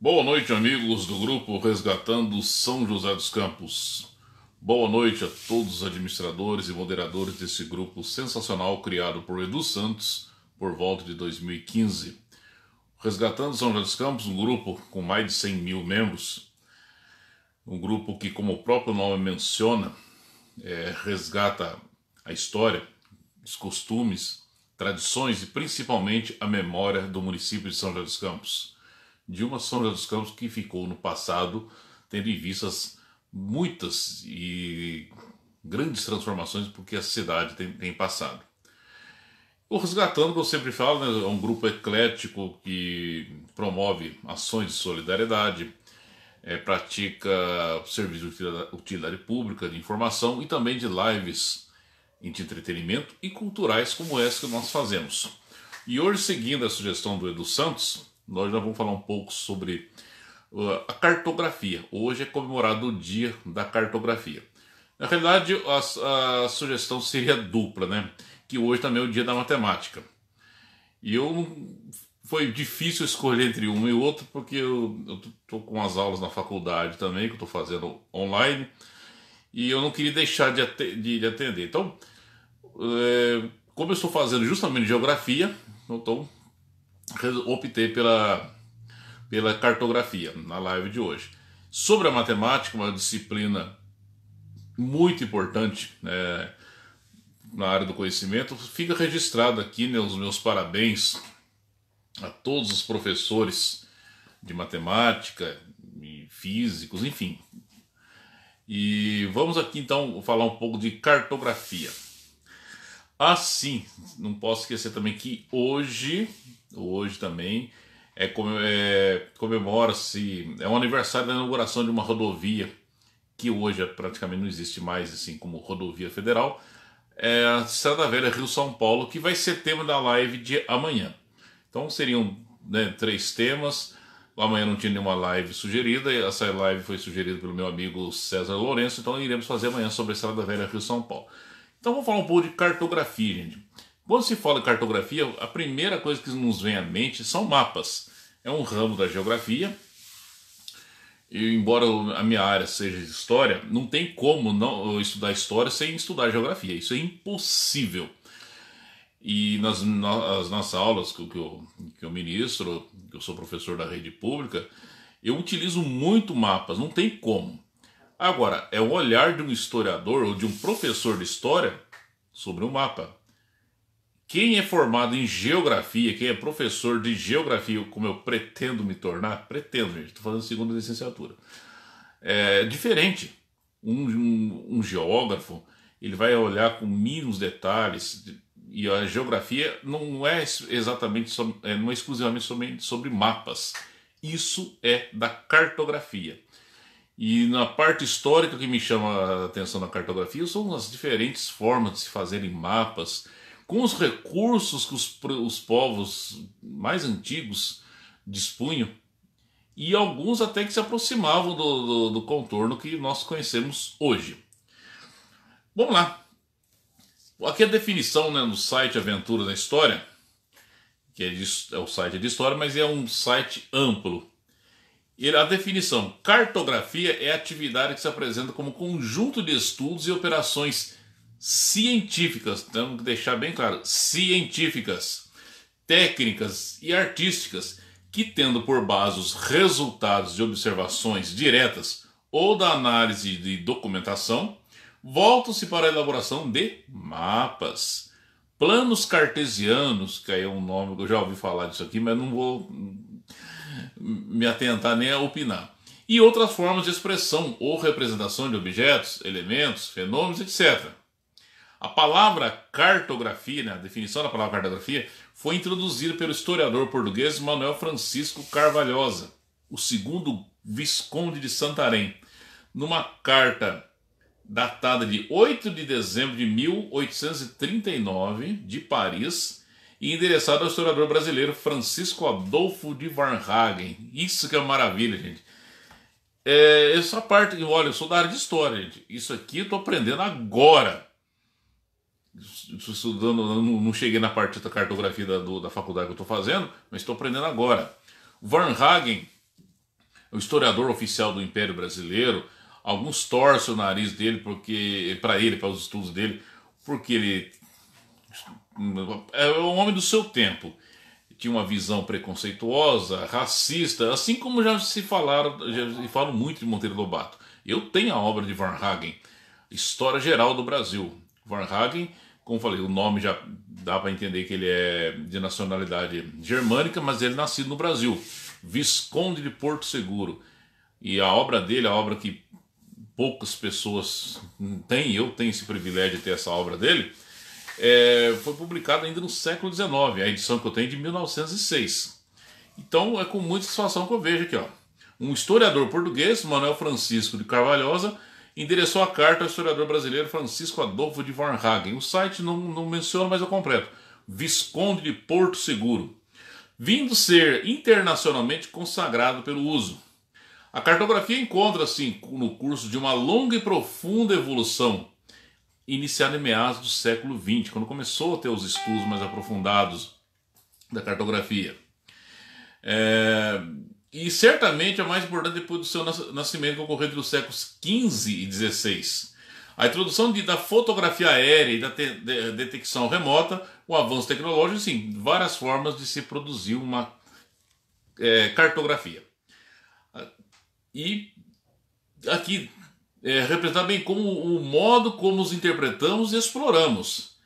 Boa noite, amigos do grupo Resgatando São José dos Campos. Boa noite a todos os administradores e moderadores desse grupo sensacional criado por Edu Santos por volta de 2015. Resgatando São José dos Campos, um grupo com mais de 100 mil membros, um grupo que, como o próprio nome menciona, é, resgata a história, os costumes, tradições e principalmente a memória do município de São José dos Campos de São José dos Campos, que ficou no passado, tendo em vista muitas e grandes transformações porque a cidade tem, tem passado. O Resgatando, que eu sempre falo, né, é um grupo eclético que promove ações de solidariedade, é, pratica serviço de utilidade pública, de informação e também de lives de entretenimento e culturais como essa que nós fazemos. E hoje, seguindo a sugestão do Edu Santos, nós já vamos falar um pouco sobre uh, a cartografia. Hoje é comemorado o dia da cartografia. Na realidade, a, a, sugestão seria dupla, né? Que hoje também é o dia da matemática. E eu foi difícil escolher entre um e outro porque eu, estou com as aulas na faculdade também que eu estou fazendo online e eu não queria deixar de, de, de atender. Então, é, como eu estou fazendo justamente geografia, então optei pela, pela cartografia na live de hoje. Sobre a matemática, uma disciplina muito importante né, na área do conhecimento, fica registrado aqui né, os meus parabéns a todos os professores de matemática e físicos, enfim. E vamos aqui então falar um pouco de cartografia. Assim, ah, não posso esquecer também que hoje hoje também, é, é comemora-se, é um aniversário da inauguração de uma rodovia que hoje é praticamente não existe mais assim como rodovia federal, é a Estrada Velha Rio-São Paulo, que vai ser tema da live de amanhã. Então seriam né, três temas, amanhã não tinha nenhuma live sugerida, essa live foi sugerida pelo meu amigo César Lourenço, então iremos fazer amanhã sobre a Estrada Velha Rio-São Paulo. Então vamos falar um pouco de cartografia, gente. Quando se fala em cartografia, a primeira coisa que nos vem à mente são mapas. É um ramo da geografia. E embora a minha área seja história, não tem como não eh, estudar história sem estudar geografia. Isso é impossível. E nas, nas nossas aulas que eu, que eu ministro, que eu sou professor da rede pública, eu utilizo muito mapas, não tem como. Agora, é o olhar de um historiador ou de um professor de história sobre um mapa quem é formado em geografia, quem é professor de geografia, como eu pretendo me tornar, pretendo, gente, estou fazendo segunda licenciatura, é diferente. Um, um, um, geógrafo, ele vai olhar com mínimos detalhes, e a geografia não é exatamente, é, não é exclusivamente somente sobre mapas. Isso é da cartografia. E na parte histórica que me chama a atenção na cartografia são as diferentes formas de se fazerem mapas, com os recursos que os, os povos mais antigos dispunham, e alguns até que se aproximavam do, do, do contorno que nós conhecemos hoje. Vamos lá. Aqui a definição né, no site Aventura da História, que é, de, é o site de história, mas é um site amplo. a definição: cartografia é a atividade que se apresenta como conjunto de estudos e operações científicas, temos que deixar bem claro, científicas, técnicas e artísticas, que tendo por base os resultados de observações diretas ou da análise de documentação, voltam-se para a elaboração de mapas. Planos cartesianos, que aí é um nome que eu já ouvi falar disso aqui, mas não vou me atentar nem a opinar. E outras formas de expressão ou representação de objetos, elementos, fenômenos, etc. A palavra cartografia, né, a definição da palavra cartografia, foi introduzida pelo historiador português Manuel Francisco Carvalhosa, o segundo Visconde de Santarém, numa carta datada de 8 de dezembro de 1839, de Paris, e endereçada ao historiador brasileiro Francisco Adolfo de Varnhagen. Isso que é maravilha, gente. É, essa parte, olha, eu sou da área de história, gente. Isso aqui eu estou aprendendo agora estudando, não, não cheguei na parte da cartografia da, do, da faculdade que eu estou fazendo, mas estou aprendendo agora. Hagen o historiador oficial do Império Brasileiro, alguns torcem o nariz dele porque para ele, para os estudos dele, porque ele é um homem do seu tempo. Tinha uma visão preconceituosa, racista, assim como já se falaram, já se falam muito de Monteiro Lobato. Eu tenho a obra de Hagen História Geral do Brasil. Hagen como falei, o nome já dá para entender que ele é de nacionalidade germânica, mas ele é nascido no Brasil, Visconde de Porto Seguro. E a obra dele, é a obra que poucas pessoas têm, eu tenho esse privilégio de ter essa obra dele, é, foi publicada ainda no século XIX, a edição que eu tenho é de 1906. Então é com muita satisfação que eu vejo aqui, ó. Um historiador português, Manuel Francisco de Carvalhosa, endereçou a carta ao historiador brasileiro Francisco Adolfo de Varnhagen. O site não, não menciona, mas eu completo. Visconde de Porto Seguro, vindo ser internacionalmente consagrado pelo uso. A cartografia encontra-se no curso de uma longa e profunda evolução, iniciada em meados do século XX, quando começou a ter os estudos mais aprofundados da cartografia. É, e certamente a é mais importante depois do seu nascimento, que ocorreu entre os séculos XV e XVI. A introdução de, da fotografia aérea e da te, de, detecção remota, o avanço tecnológico, sim, várias formas de se produzir uma é, cartografia. E aqui é, representar bem como o modo como os interpretamos e exploramos.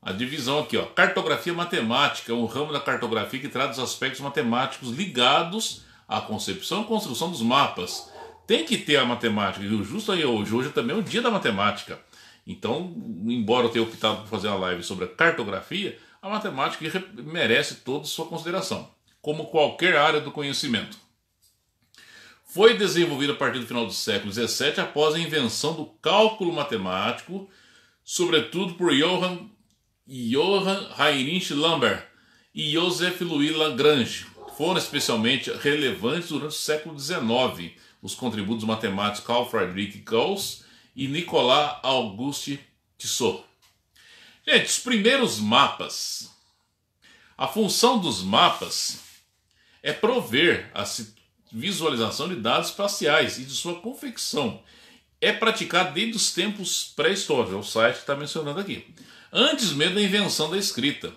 A divisão aqui, ó, cartografia matemática, um ramo da cartografia que trata os aspectos matemáticos ligados a concepção e construção dos mapas. Tem que ter a matemática, e justo aí hoje, hoje também é o dia da matemática. Então, embora eu tenha optado por fazer uma live sobre a cartografia, a matemática merece toda sua consideração, como qualquer área do conhecimento. Foi desenvolvida a partir do final do século XVII após a invenção do cálculo matemático, sobretudo por Johann, Johann Heinrich Lambert e Joseph Louis Lagrange foram especialmente relevantes durante o século XIX os contributos matemáticos Carl Friedrich Gauss e Nicolas Auguste Tissot. Gente, os primeiros mapas. A função dos mapas é prover a visualização de dados espaciais e de sua confecção. É praticado desde os tempos pré-históricos, é o site está mencionando aqui, antes mesmo da invenção da escrita.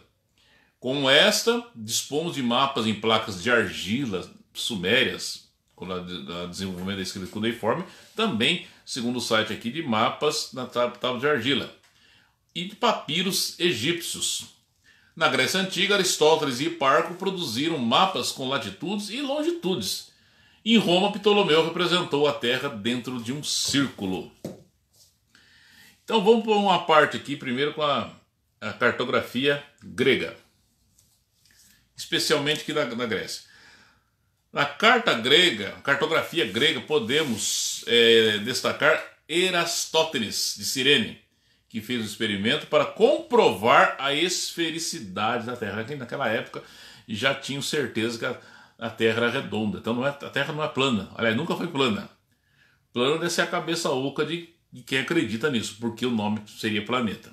Com esta, dispomos de mapas em placas de argila sumérias, com a desenvolvimento da escrita cuneiforme, também, segundo o site aqui, de mapas na tábua de argila, e de papiros egípcios. Na Grécia Antiga, Aristóteles e Hiparco produziram mapas com latitudes e longitudes. Em Roma, Ptolomeu representou a Terra dentro de um círculo. Então vamos por uma parte aqui, primeiro com a, a cartografia grega especialmente aqui na, na Grécia. Na carta grega, cartografia grega, podemos é, destacar Erastótenes de Cirene, que fez o um experimento para comprovar a esfericidade da Terra. Naquela época já tinham certeza que a, a Terra era redonda. Então não é, a Terra não é plana. Aliás, nunca foi plana. Plana deve ser a cabeça oca de, de quem acredita nisso, porque o nome seria planeta.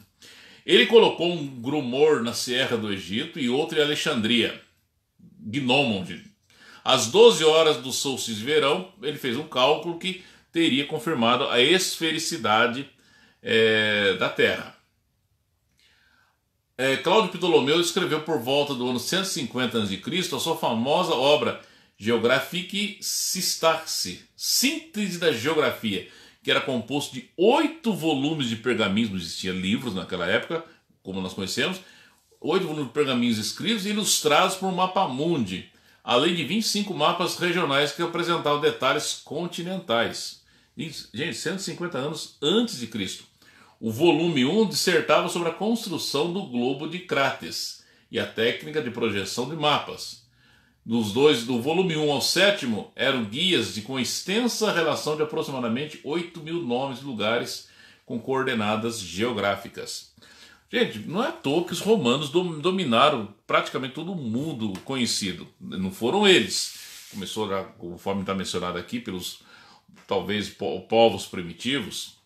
Ele colocou um grumor na Serra do Egito e outro em Alexandria, Gnomon. Às 12 horas do solstício de verão, ele fez um cálculo que teria confirmado a esfericidade é, da Terra. É, Cláudio Ptolomeu escreveu por volta do ano 150 a.C. a sua famosa obra Geographique Sistaxi, Síntese da Geografia, que era composto de oito volumes de pergaminhos, não existia livros naquela época, como nós conhecemos, oito volumes de pergaminhos escritos e ilustrados por um mapa mundi, além de 25 mapas regionais que apresentavam detalhes continentais. E, gente, 150 anos antes de Cristo. O volume 1 dissertava sobre a construção do globo de Crates e a técnica de projeção de mapas dos dois, do volume 1 ao sétimo, eram guias de com extensa relação de aproximadamente 8 mil nomes e lugares com coordenadas geográficas. Gente, não é à toa que os romanos dominaram praticamente todo o mundo conhecido. Não foram eles. Começou, já, conforme está mencionado aqui, pelos talvez povos primitivos,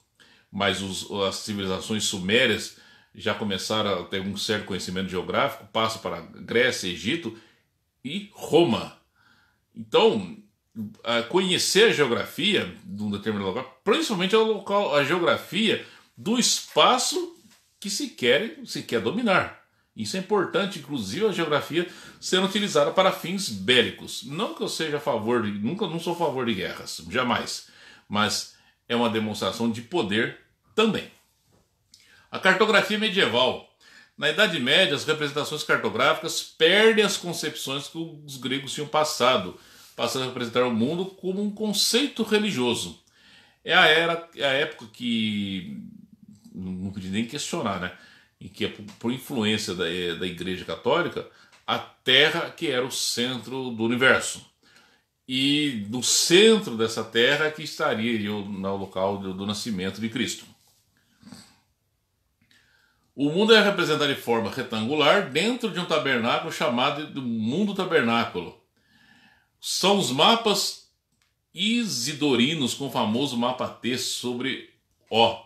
mas os, as civilizações sumérias já começaram a ter um certo conhecimento geográfico, passa para Grécia, Egito e Roma. Então, a conhecer a geografia de um determinado local, principalmente a, local, a geografia do espaço que se quer, se quer dominar. Isso é importante, inclusive a geografia sendo utilizada para fins bélicos. Não que eu seja a favor, de, nunca não sou a favor de guerras, jamais, mas é uma demonstração de poder também. A cartografia medieval na Idade Média, as representações cartográficas perdem as concepções que os gregos tinham passado, passando a representar o mundo como um conceito religioso. É a era, é a época que não podia nem questionar, né? Em que por influência da, eh, da Igreja Católica, a Terra que era o centro do universo e no centro dessa terra é que estaria o local do, do nascimento de Cristo. O mundo é representado de forma retangular dentro de um tabernáculo chamado do mundo tabernáculo. São os mapas isidorinos com o famoso mapa T sobre O.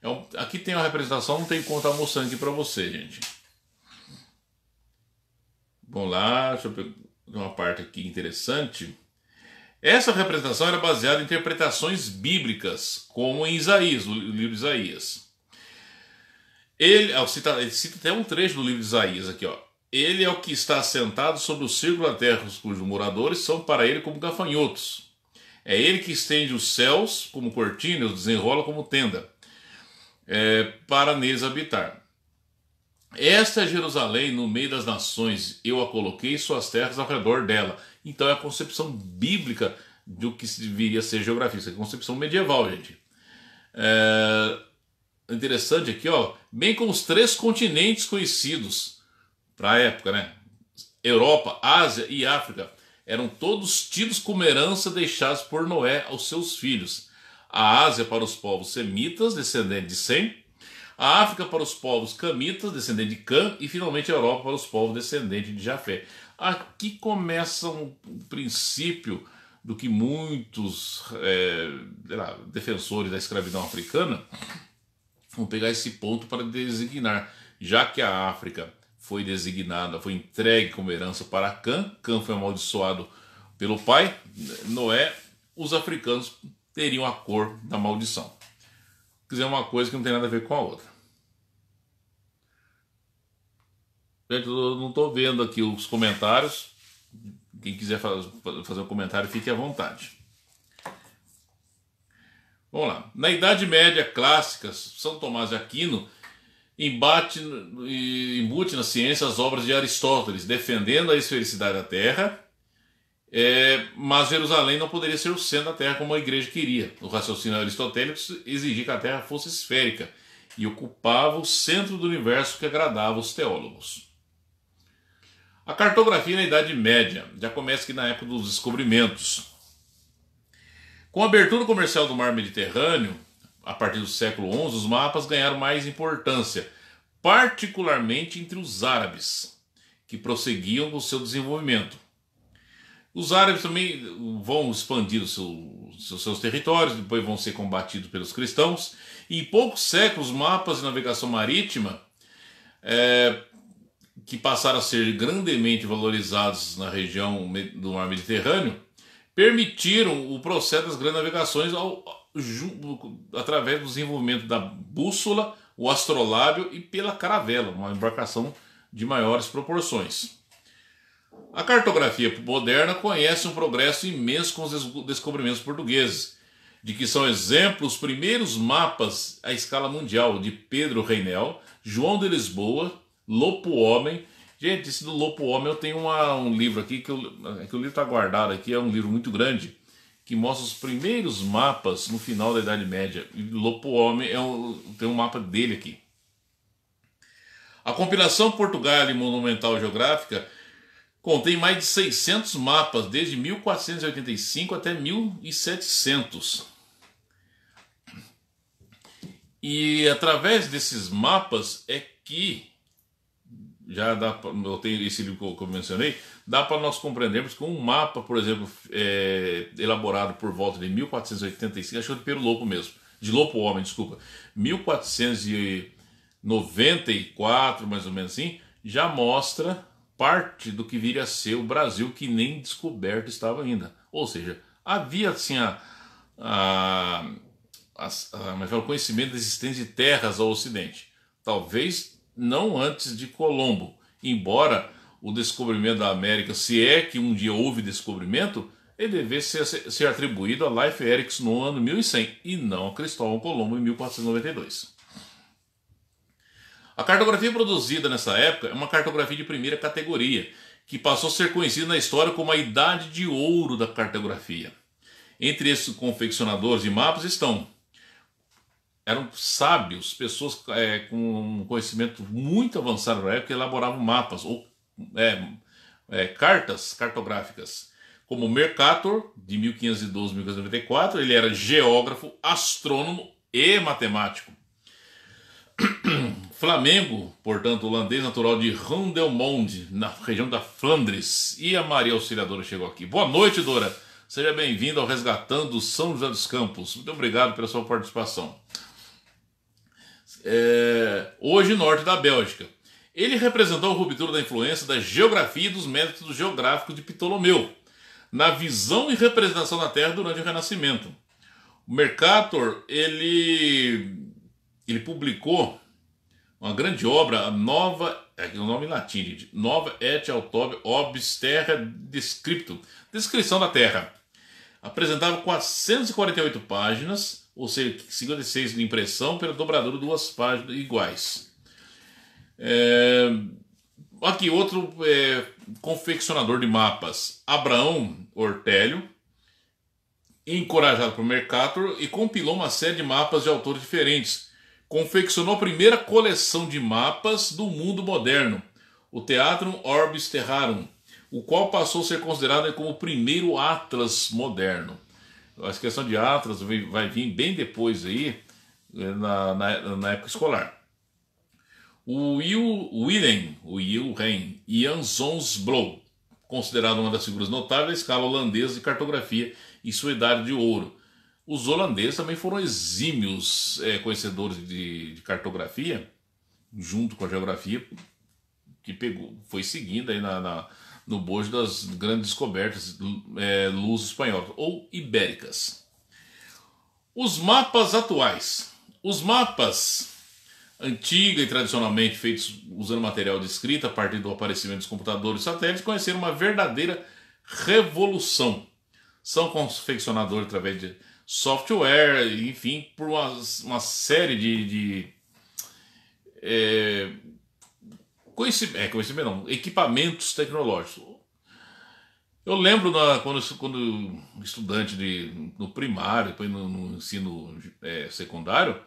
É um, aqui tem uma representação, não tem como estar mostrando aqui para você, gente. Vamos lá, deixa eu pegar uma parte aqui interessante. Essa representação era baseada em interpretações bíblicas, como em Isaías, o livro de Isaías. Ele, ó, cita, ele cita até um trecho do livro de Isaías aqui, ó. Ele é o que está sentado sobre o círculo da terra, cujos moradores são para ele como gafanhotos. É ele que estende os céus como cortina, os desenrola como tenda, é, para neles habitar. Esta é Jerusalém no meio das nações, eu a coloquei suas terras ao redor dela. Então é a concepção bíblica do que deveria ser geografia, isso é a concepção medieval, gente. É, interessante aqui, ó, bem com os três continentes conhecidos para a época, né? Europa, Ásia e África eram todos tidos como herança deixados por Noé aos seus filhos. A Ásia para os povos semitas, descendentes de Sem, a África para os povos camitas, descendente de Cã, e finalmente a Europa para os povos descendentes de Jafé. Aqui começa um princípio do que muitos é, defensores da escravidão africana Vamos pegar esse ponto para designar, já que a África foi designada, foi entregue como herança para Cã, Cã foi amaldiçoado pelo pai, Noé, os africanos teriam a cor da maldição. Quiser uma coisa que não tem nada a ver com a outra. Gente, eu não estou vendo aqui os comentários. Quem quiser fazer um comentário, fique à vontade. Vamos lá. Na Idade Média clássica, São Tomás de Aquino embate, embute na ciência as obras de Aristóteles, defendendo a esfericidade da Terra, é, mas Jerusalém não poderia ser o centro da Terra como a igreja queria. O raciocínio aristotélico exigia que a Terra fosse esférica e ocupava o centro do universo que agradava os teólogos. A cartografia na Idade Média já começa aqui na época dos descobrimentos. Com a abertura comercial do mar Mediterrâneo, a partir do século XI, os mapas ganharam mais importância, particularmente entre os árabes, que prosseguiam no seu desenvolvimento. Os árabes também uh, vão expandir os seu, seus territórios, depois vão ser combatidos pelos cristãos, e em poucos séculos, mapas de navegação marítima, é, que passaram a ser grandemente valorizados na região do mar Mediterrâneo, permitiram o processo das grandes navegações ao, através do desenvolvimento da bússola, o astrolábio e pela caravela, uma embarcação de maiores proporções. A cartografia moderna conhece um progresso imenso com os descobrimentos portugueses, de que são exemplos os primeiros mapas à escala mundial de Pedro Reinel, João de Lisboa, Lopo Homem Gente, esse do Lopo Homem, eu tenho uma, um livro aqui, que, eu, é que o livro está guardado aqui, é um livro muito grande, que mostra os primeiros mapas no final da Idade Média. E Lopo Homem é um, tem um mapa dele aqui. A compilação Portugal e Monumental Geográfica contém mais de 600 mapas desde 1485 até 1700. E através desses mapas é que já dá eu tenho esse livro que eu mencionei, dá para nós compreendermos que um mapa, por exemplo, é, elaborado por volta de 1485, acho que é pelo Lopo mesmo, de Lopo Homem, desculpa, 1494, mais ou menos assim, já mostra parte do que viria a ser o Brasil que nem descoberto estava ainda. Ou seja, havia assim a, a, a, é a, a conhecimento da existência de terras ao Ocidente. Talvez não antes de Colombo. Embora o descobrimento da América, se é que um dia houve descobrimento, ele deve ser, ser atribuído a Leif Erikson no ano 1100 e não a Cristóvão Colombo em 1492. A cartografia produzida nessa época é uma cartografia de primeira categoria, que passou a ser conhecida na história como a Idade de Ouro da Cartografia. Entre esses confeccionadores de mapas estão eram sábios, pessoas é, com um conhecimento muito avançado na época, elaboravam mapas ou é, é, cartas cartográficas, como Mercator, de 1512-1594, ele era geógrafo, astrônomo e matemático. Flamengo, portanto, holandês natural de Rondelmonde, na região da Flandres. E a Maria Auxiliadora chegou aqui. Boa noite, Dora. Seja bem-vindo ao Resgatando São José dos Campos. Muito obrigado pela sua participação é, hoje norte da Bélgica. Ele representou a ruptura da influência da geografia e dos métodos geográficos de Ptolomeu na visão e representação da Terra durante o Renascimento. O Mercator ele ele publicou uma grande obra, a Nova, é, é o nome em latim, gente, Nova et Autobe Obs Terra Descripto, Descrição da Terra. Apresentava 448 páginas ou seja, 56 de impressão pela dobradura duas páginas iguais. É, aqui outro é, confeccionador de mapas, Abraão Ortélio, encorajado por Mercator e compilou uma série de mapas de autores diferentes. Confeccionou a primeira coleção de mapas do mundo moderno, o Teatrum Orbis Terrarum, o qual passou a ser considerado como o primeiro atlas moderno. A questão de atlas vai vir bem depois aí, é, na, na, na época escolar. O Will Willen, o Wilhelm Jan Zonsblow, considerado uma das figuras notáveis da escala holandesa de cartografia e sua idade de ouro. Os holandeses também foram exímios é, conhecedores de, de, cartografia, junto com a geografia, que pegou, foi seguindo aí na, na no bojo das grandes descobertas é, luso-espanholas ou ibéricas. Os mapas atuais. Os mapas antigos e tradicionalmente feitos usando material de escrita a partir do aparecimento dos computadores e satélites conheceram uma verdadeira revolução. São confeccionados através de software, enfim, por uma, uma série de, de é, conhecimento, é, conhecimento não, equipamentos tecnológicos. Eu lembro na, quando, quando estudante de, no primário, depois no, no ensino é, secundário,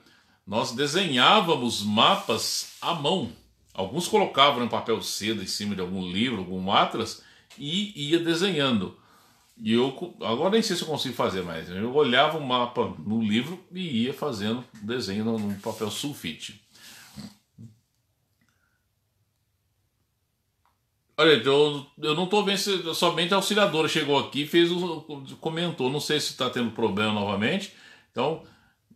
nós desenhávamos mapas à mão. Alguns colocavam em papel seda em cima de algum livro, algum atlas, e ia desenhando. E eu, agora nem sei se eu consigo fazer mais, eu olhava o mapa no livro e ia fazendo desenho no papel sulfite. Olha, eu, eu não estou vendo, somente a auxiliadora chegou aqui, fez o, comentou, não sei se está tendo problema novamente. Então,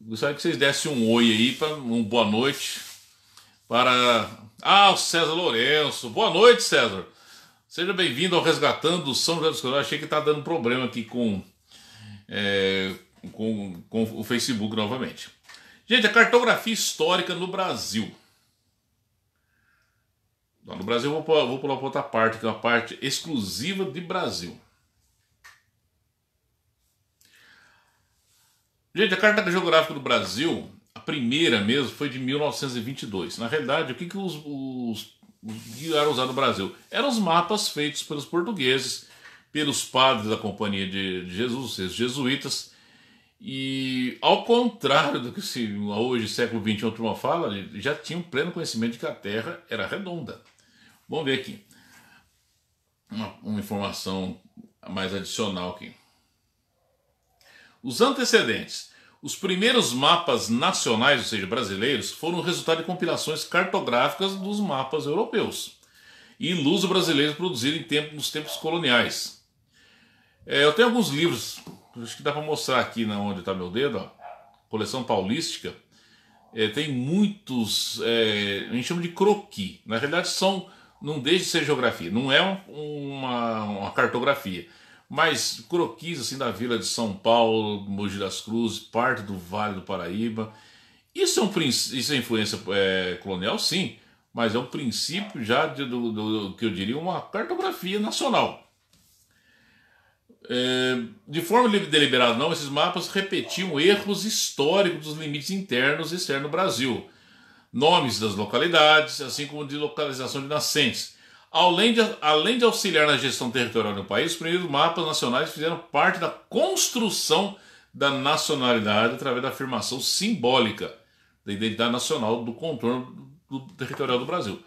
gostaria que vocês dessem um oi aí, pra, um boa noite para. Ah, o César Lourenço. Boa noite, César. Seja bem-vindo ao Resgatando São José dos Cruzeiros. Achei que está dando problema aqui com, é, com, com o Facebook novamente. Gente, a cartografia histórica no Brasil. No Brasil eu vou, pular para outra parte, que é uma parte exclusiva de Brasil. Gente, a Carta Geográfica do Brasil, a primeira mesmo, foi de 1922. Na realidade, o que, que os, os, os que era usado no Brasil? Eram os mapas feitos pelos portugueses, pelos padres da Companhia de, de Jesus, os jesuítas. E ao contrário do que se hoje, século XXI, a turma fala, já tinham um pleno conhecimento de que a Terra era redonda. Vamos ver aqui. Uma, uma informação mais adicional aqui. Os antecedentes. Os primeiros mapas nacionais, ou seja, brasileiros, foram resultado de compilações cartográficas dos mapas europeus e luso-brasileiros produzidos em tempo, nos tempos coloniais. É, eu tenho alguns livros, acho que dá para mostrar aqui na onde está meu dedo, ó, coleção paulística. É, tem muitos, é, a gente chama de croqui. Na realidade, são não deixa de ser geografia, não é uma, uma, cartografia, mas croquis assim da Vila de São Paulo, Mogi das Cruzes, parte do Vale do Paraíba. Isso é, um, isso é influência é, colonial, sim, mas é um princípio já de, do, do, que eu diria uma cartografia nacional. É, de forma deliberada, não, esses mapas repetiam erros históricos dos limites internos e externos do Brasil nomes das localidades, assim como de localização de nascentes. Além de, além de auxiliar na gestão territorial do país, os primeiros mapas nacionais fizeram parte da construção da nacionalidade através da afirmação simbólica da identidade nacional do contorno do territorial do Brasil.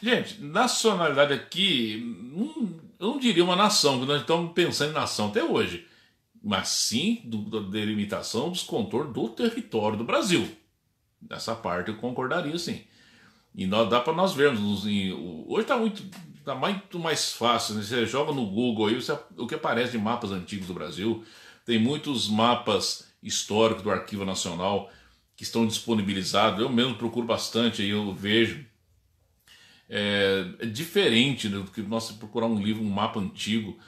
Gente, nacionalidade aqui, hum, eu não diria uma nação, porque nós estamos pensando em nação até hoje, mas sim do, da delimitação dos contornos do território do Brasil. Essa parte eu concordaria sim. E nós, dá para nós vermos. Hoje está muito, tá muito mais fácil. Né? Você joga no Google aí você, o que aparece de mapas antigos do Brasil. Tem muitos mapas históricos do Arquivo Nacional que estão disponibilizados. Eu mesmo procuro bastante, aí eu vejo. É, é diferente né, do que nós procurar um livro, um mapa antigo,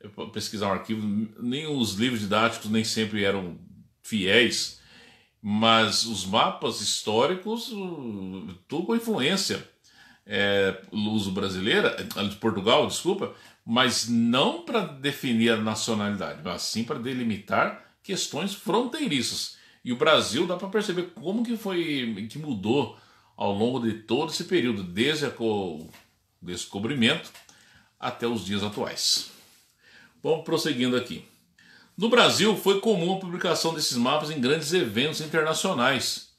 é pesquisar um arquivo. Nem os livros didáticos nem sempre eram fiéis mas os mapas históricos, tudo com influência é, luso brasileira, eh, de Portugal, desculpa, mas não para definir a nacionalidade, mas sim para delimitar questões fronteiriças. E o Brasil dá para perceber como que foi que mudou ao longo de todo esse período, desde o descobrimento até os dias atuais. Bom, prosseguindo aqui. No Brasil, foi comum a publicação desses mapas em grandes eventos internacionais,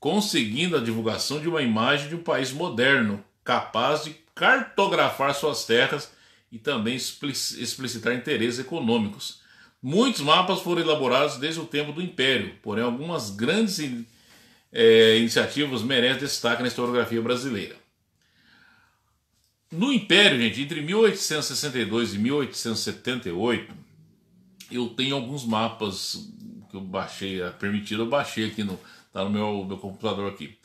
conseguindo a divulgação de uma imagem de um país moderno, capaz de cartografar suas terras e também explicitar interesses econômicos. Muitos mapas foram elaborados desde o tempo do Império, porém algumas grandes é, iniciativas merecem destaque na historiografia brasileira. No Império, gente, entre 1862 e 1878, eu tenho alguns mapas que eu baixei, é permitido, eu baixei aqui no, tá no meu, meu computador aqui.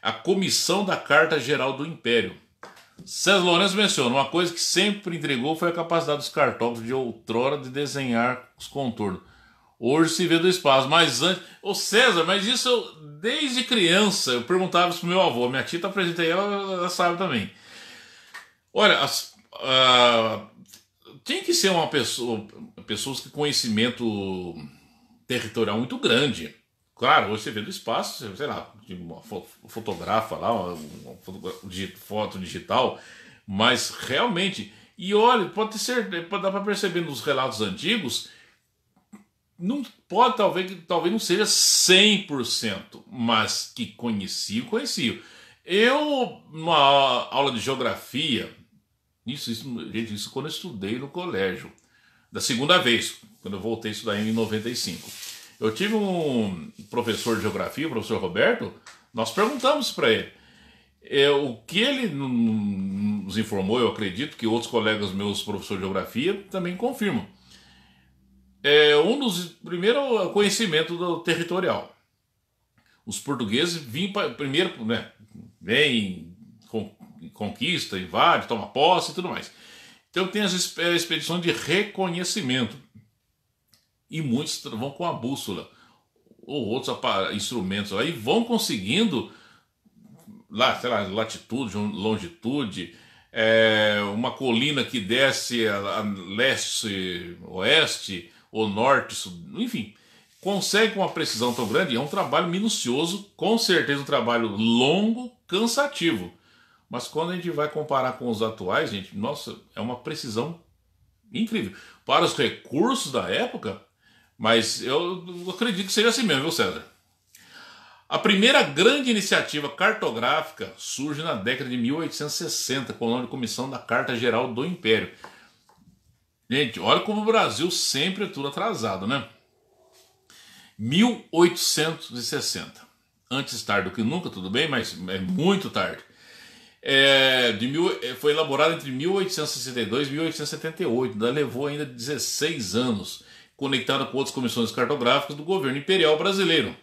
A Comissão da Carta Geral do Império. César Lourenço menciona, uma coisa que sempre entregou foi a capacidade dos cartógrafos de outrora de desenhar os contornos. Hoje se vê do espaço, mas antes... Ô César, mas isso eu, desde criança, eu perguntava isso pro meu avô, minha tia tá presente aí, ela, ela sabe também. Olha, as, ah, tem que ser uma pessoa pessoas com conhecimento territorial muito grande. Claro, hoje você vê do espaço, sei lá, uma fotografa lá, uma, foto digital, mas realmente, e olha, pode ser, dá para perceber nos relatos antigos, não pode, talvez, talvez não seja 100%, mas que conhecia, conhecia. Eu, numa aula de geografia, isso, isso, gente, isso quando eu estudei no colégio, da segunda vez, quando eu voltei isso daí em 95. Eu tive um professor de geografia, o professor Roberto, nós perguntamos para ele. É, o que ele nos informou, eu acredito que outros colegas meus, professores de geografia, também confirmam. É um dos primeiro é conhecimento do territorial. Os portugueses vêm primeiro, né, vem, conquista, invade, toma posse e tudo mais. Então tem as expedições de reconhecimento. E muitos vão com a bússola ou outros instrumentos aí vão conseguindo lá, sei lá, latitude, longitude, é, uma colina que desce a, a leste, oeste ou norte, sul, enfim, consegue com uma precisão tão grande. É um trabalho minucioso, com certeza um trabalho longo, cansativo mas quando a gente vai comparar com os atuais, gente, nossa, é uma precisão incrível. Para os recursos da época, mas eu acredito que seja assim mesmo, viu, César? A primeira grande iniciativa cartográfica surge na década de 1860, com o nome de Comissão da Carta Geral do Império. Gente, olha como o Brasil sempre é tudo atrasado, né? 1860. Antes tarde do que nunca, tudo bem, mas é muito tarde é, de mil, é, foi elaborada entre 1862 e 1878, ainda levou ainda 16 anos, conectada com outras comissões cartográficas do governo imperial brasileiro.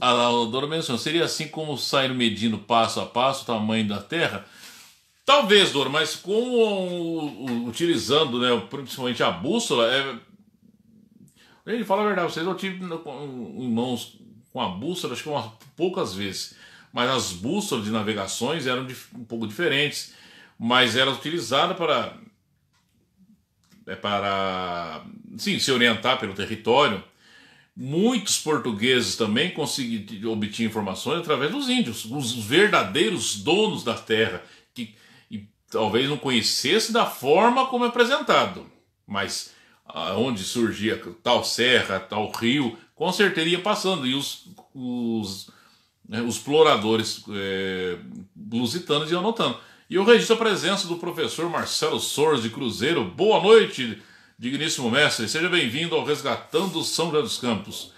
A, a Dora menciona, assim, seria assim como sair medindo passo a passo o tamanho da Terra? Talvez, Dora, mas com utilizando, né, principalmente a bússola, é, ele fala a verdade, vocês eu tive em mãos com a bússola, acho que umas poucas vezes mas as bússolas de navegações eram um pouco diferentes, mas era utilizada para é para sim, se orientar pelo território. Muitos portugueses também conseguiram obter informações através dos índios, os verdadeiros donos da terra, que talvez não conhecesse da forma como é apresentado, mas onde surgia tal serra, tal rio, com certeza ia passando. E os, os né, os exploradores é, lusitanos e anotando. E eu registro a presença do professor Marcelo Sores de Cruzeiro. Boa noite, digníssimo mestre. Seja bem-vindo ao Resgatando São José dos Campos.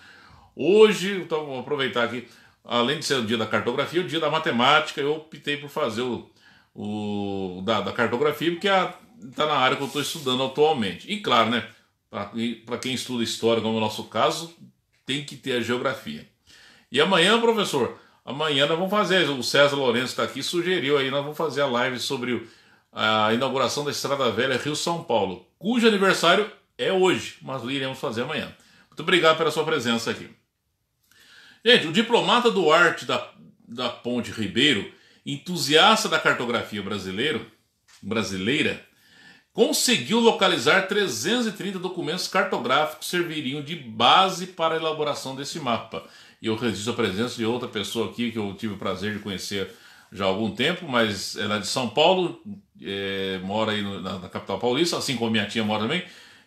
Hoje, então vou aproveitar aqui, além de ser o dia da cartografia, o dia da matemática, eu optei por fazer o, o da, da cartografia, porque está na área que eu estou estudando atualmente. E claro, né? Para quem estuda história, como é o nosso caso, tem que ter a geografia. E amanhã, professor, amanhã nós vamos fazer. O César Lourenço está aqui, sugeriu aí, nós vamos fazer a live sobre a inauguração da Estrada Velha Rio São Paulo, cujo aniversário é hoje, mas iremos fazer amanhã. Muito obrigado pela sua presença aqui. Gente, o diplomata Duarte da, da Ponte Ribeiro, entusiasta da cartografia brasileiro, brasileira, conseguiu localizar 330 documentos cartográficos que serviriam de base para a elaboração desse mapa. E eu registro a presença de outra pessoa aqui que eu tive o prazer de conhecer já há algum tempo, mas ela é de São Paulo, é, mora aí no, na, na, capital paulista, assim como minha tia mora também.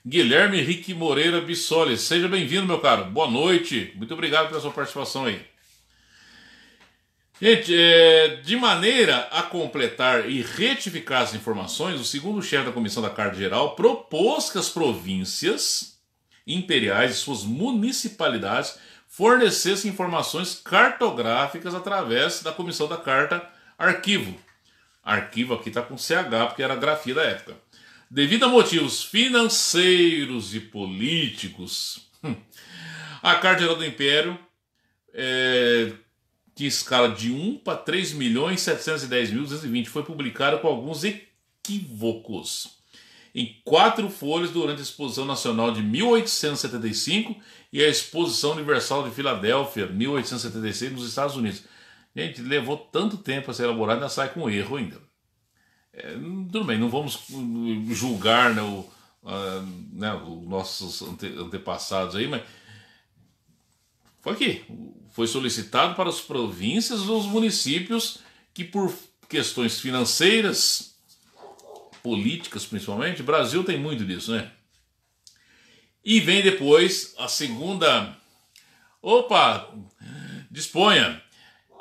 Guilherme Henrique Moreira Bissoli, seja bem-vindo, meu caro. Boa noite, muito obrigado pela sua participação aí. Gente, é, de maneira a completar e retificar as informações, o segundo chefe da Comissão da Carta Geral propôs que as províncias imperiais e suas municipalidades fornecesse informações cartográficas através da comissão da carta arquivo. Arquivo aqui está com CH, porque era a grafia da época. Devido a motivos financeiros e políticos, hum, a Carta Geral do Império é, tinha escala de 1 para 3 milhões 710 mil 220. Foi publicada com alguns equívocos em quatro folhas durante a Exposição Nacional de 1875 e a Exposição Universal de Filadélfia, 1876, nos Estados Unidos. Gente, levou tanto tempo a ser elaborado, ainda sai com erro ainda. É, tudo bem, não vamos eh, julgar né, o, uh, né, os nossos ante, antepassados aí, mas foi aqui. Foi solicitado para as províncias ou os municípios que, por questões financeiras, políticas principalmente, o Brasil tem muito disso, né? E vem depois a segunda. Opa! Disponha!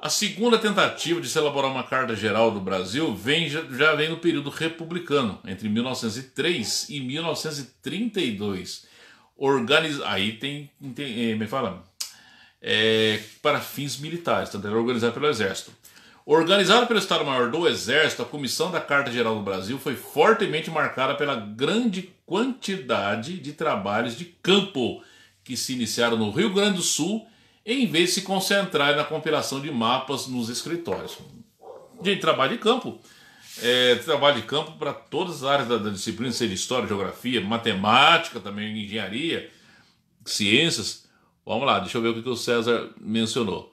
A segunda tentativa de se elaborar uma Carta Geral do Brasil vem, já vem no período republicano, entre 1903 e 1932. Organiza... Aí tem, tem eh, me fala, é, para fins militares, tanto era organizado pelo Exército. Organizada pelo Estado-Maior do Exército, a Comissão da Carta Geral do Brasil foi fortemente marcada pela grande quantidade de trabalhos de campo que se iniciaram no Rio Grande do Sul, em vez de se concentrar na compilação de mapas nos escritórios. Gente, trabalho de campo. É, trabalho de campo para todas as áreas da, da disciplina, seja história, geografia, matemática, também engenharia, ciências. Vamos lá, deixa eu ver o que o César mencionou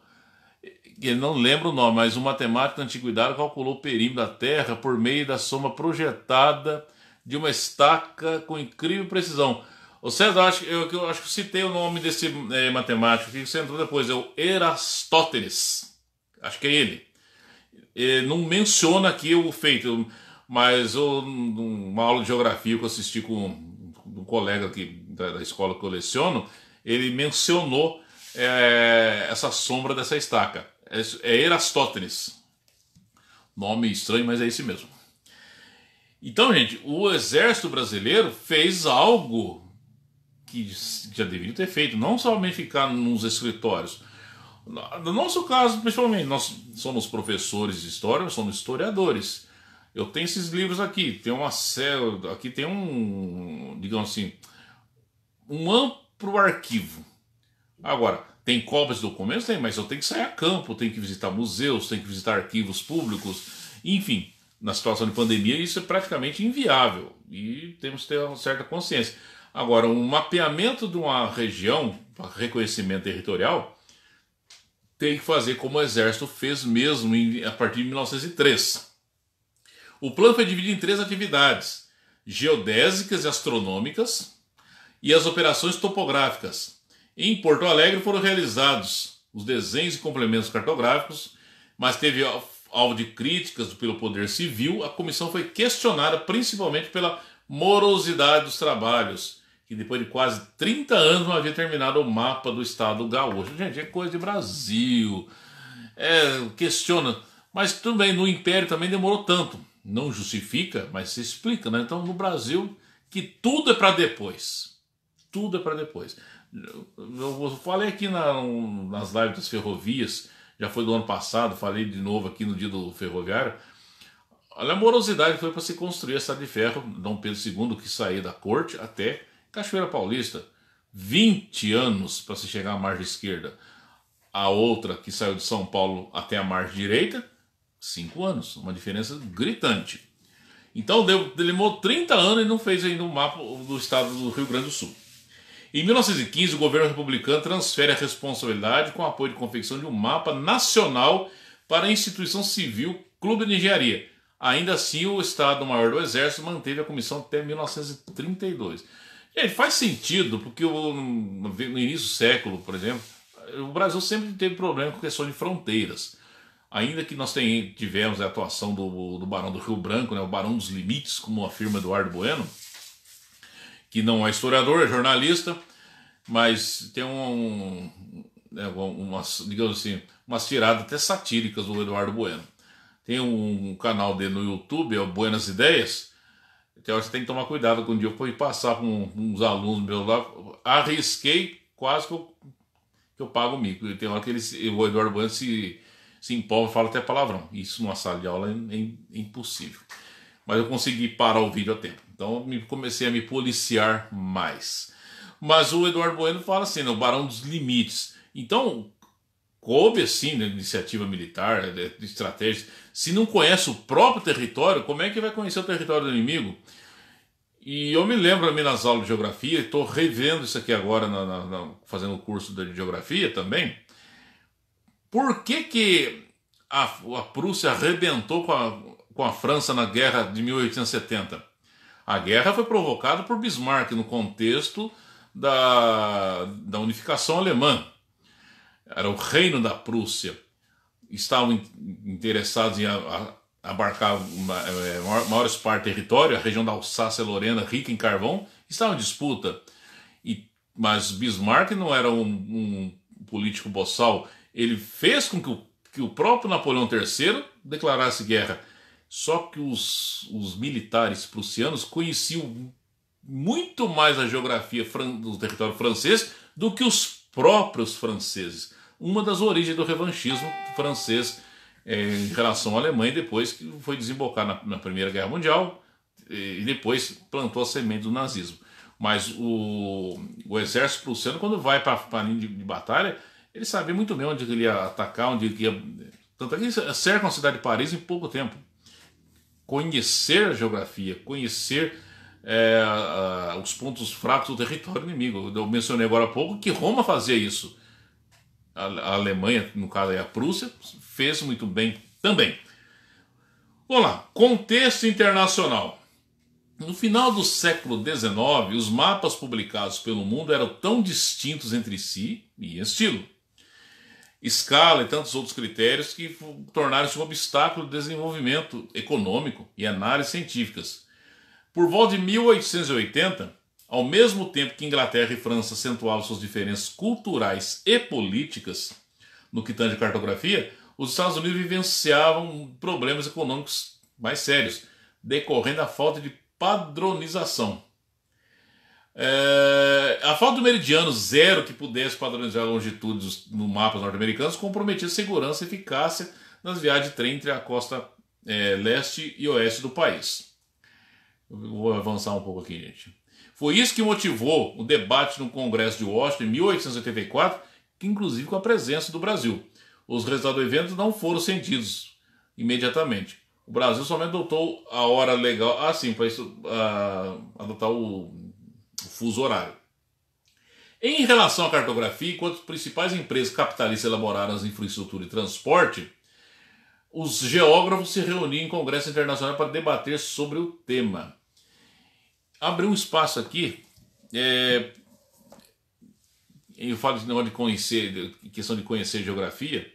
ele não lembra o nome, mas um matemático da antiguidade calculou o perímetro da Terra por meio da soma projetada de uma estaca com incrível precisão. O César, acho, eu, eu acho que citei o nome desse é, matemático que você entrou depois, é o Erastótenes. Acho que é ele. ele não menciona aqui o feito, mas eu, uma aula de geografia que eu assisti com um, colega aqui da, da escola que eu leciono, ele mencionou é, essa sombra dessa estaca. É, é Erastótenes. Nome estranho, mas é esse mesmo. Então, gente, o exército brasileiro fez algo que já deveria ter feito, não somente ficar nos escritórios. No nosso caso, principalmente, nós somos professores de história, nós somos historiadores. Eu tenho esses livros aqui, tem uma célula, aqui tem um, digamos assim, um amplo arquivo. Agora, tem cobras documentos? Tem, mas eu tenho que sair a campo, tenho que visitar museus, tenho que visitar arquivos públicos, enfim, na situação de pandemia isso é praticamente inviável e temos que ter uma certa consciência. Agora, um mapeamento de uma região, reconhecimento territorial, tem que fazer como o Exército fez mesmo a partir de 1903. O plano foi dividido em três atividades: geodésicas e astronômicas, e as operações topográficas, em Porto Alegre foram realizados os desenhos e complementos cartográficos, mas teve alvo de críticas pelo Poder Civil. A comissão foi questionada principalmente pela morosidade dos trabalhos, que depois de quase 30 anos não havia terminado o mapa do estado gaúcho. Gente, é coisa de Brasil. É, questiona. Mas também no Império também demorou tanto. Não justifica, mas se explica, né? Então no Brasil que tudo é para depois. Tudo é para depois. Eu falei aqui na, nas lives das ferrovias, já foi do ano passado, falei de novo aqui no dia do ferroviário. Olha a morosidade foi para se construir a estrada de ferro, Dom Pedro II, que saía da corte até Cachoeira Paulista. 20 anos para se chegar à margem esquerda. A outra que saiu de São Paulo até a margem direita, 5 anos. Uma diferença gritante. Então, demorou 30 anos e não fez ainda o um mapa do estado do Rio Grande do Sul. Em 1915, o governo republicano transfere a responsabilidade com o apoio de confecção de um mapa nacional para a instituição civil Clube de Engenharia. Ainda assim, o Estado-Maior do Exército manteve a comissão até 1932. Gente, faz sentido, porque no início do século, por exemplo, o Brasil sempre teve problema com questões de fronteiras. Ainda que nós tenhamos, tivemos a atuação do, do Barão do Rio Branco, né, o Barão dos Limites, como afirma Eduardo Bueno, que não é historiador, é jornalista, mas tem né, um, umas, digamos assim, umas tiradas até satíricas do Eduardo Bueno. Tem um, canal dele no YouTube, é o Buenas Ideias. Então você tem que tomar cuidado quando um dia eu fui passar com uns alunos meus lá, arrisquei quase que eu, que eu pago o mico. E tem hora que ele, o Eduardo Bueno se, se empolga fala até palavrão. Isso numa sala de aula é, é impossível. Mas eu consegui parar o vídeo a tempo. Então eu comecei a me policiar mais. Mas o Eduardo Bueno fala assim, o Barão dos Limites. Então, houve assim né, iniciativa militar, é, de, estratégia. Se não conhece o próprio território, como é que vai conhecer o território do inimigo? E eu me lembro também nas aulas de geografia, estou revendo isso aqui agora, na, na, na, fazendo o curso de geografia também. Por que, que a, a Prússia arrebentou com a, com a França na guerra de 1870? A guerra foi provocada por Bismarck no contexto da, da unificação alemã. Era o reino da Prússia. Estavam interessados em abarcar é, maior, maior parte do território, a região da Alsácia-Lorena, rica em carvão, estava em disputa. E, mas Bismarck não era um, um político boçal. Ele fez com que o, que o próprio Napoleão III declarasse guerra só que os, os militares prussianos conheciam muito mais a geografia do território francês do que os próprios franceses. Uma das origens do revanchismo francês é, em relação à Alemanha, depois que foi desembocar na, na Primeira Guerra Mundial e, depois plantou a semente do nazismo. Mas o, o exército prussiano, quando vai para a linha de, de, batalha, ele sabia muito bem onde ele ia atacar, onde ele ia. Tanto é que cercam a cidade de Paris em pouco tempo conhecer a geografia, conhecer é, os pontos fracos do território inimigo. Eu mencionei agora há pouco que Roma fazia isso. A, a Alemanha, no caso é a Prússia, fez muito bem também. Vamos lá, contexto internacional. No final do século XIX, os mapas publicados pelo mundo eram tão distintos entre si e em estilo escala e tantos outros critérios que tornaram-se um obstáculo ao desenvolvimento econômico e análises científicas. Por volta de 1880, ao mesmo tempo que Inglaterra e França acentuavam suas diferenças culturais e políticas no que tange cartografia, os Estados Unidos vivenciavam problemas econômicos mais sérios, decorrendo da falta de padronização é, a falta do meridiano zero que pudesse padronizar longitudes no mapa norte americano comprometia segurança e eficácia nas viagens de trem entre a costa é, leste e oeste do país. vou avançar um pouco aqui, gente. Foi isso que motivou o debate no Congresso de Washington em 1884, inclusive com a presença do Brasil. Os resultados do evento não foram sentidos imediatamente. O Brasil somente adotou a hora legal, assim, para isso, ah, adotar o fuso horário. Em relação à cartografia, enquanto as principais empresas capitalistas elaboraram as infraestrutura e transporte, os geógrafos se reuniam em congresso internacional para debater sobre o tema. Abri um espaço aqui. É... Eu falo de conhecer, questão de conhecer geografia.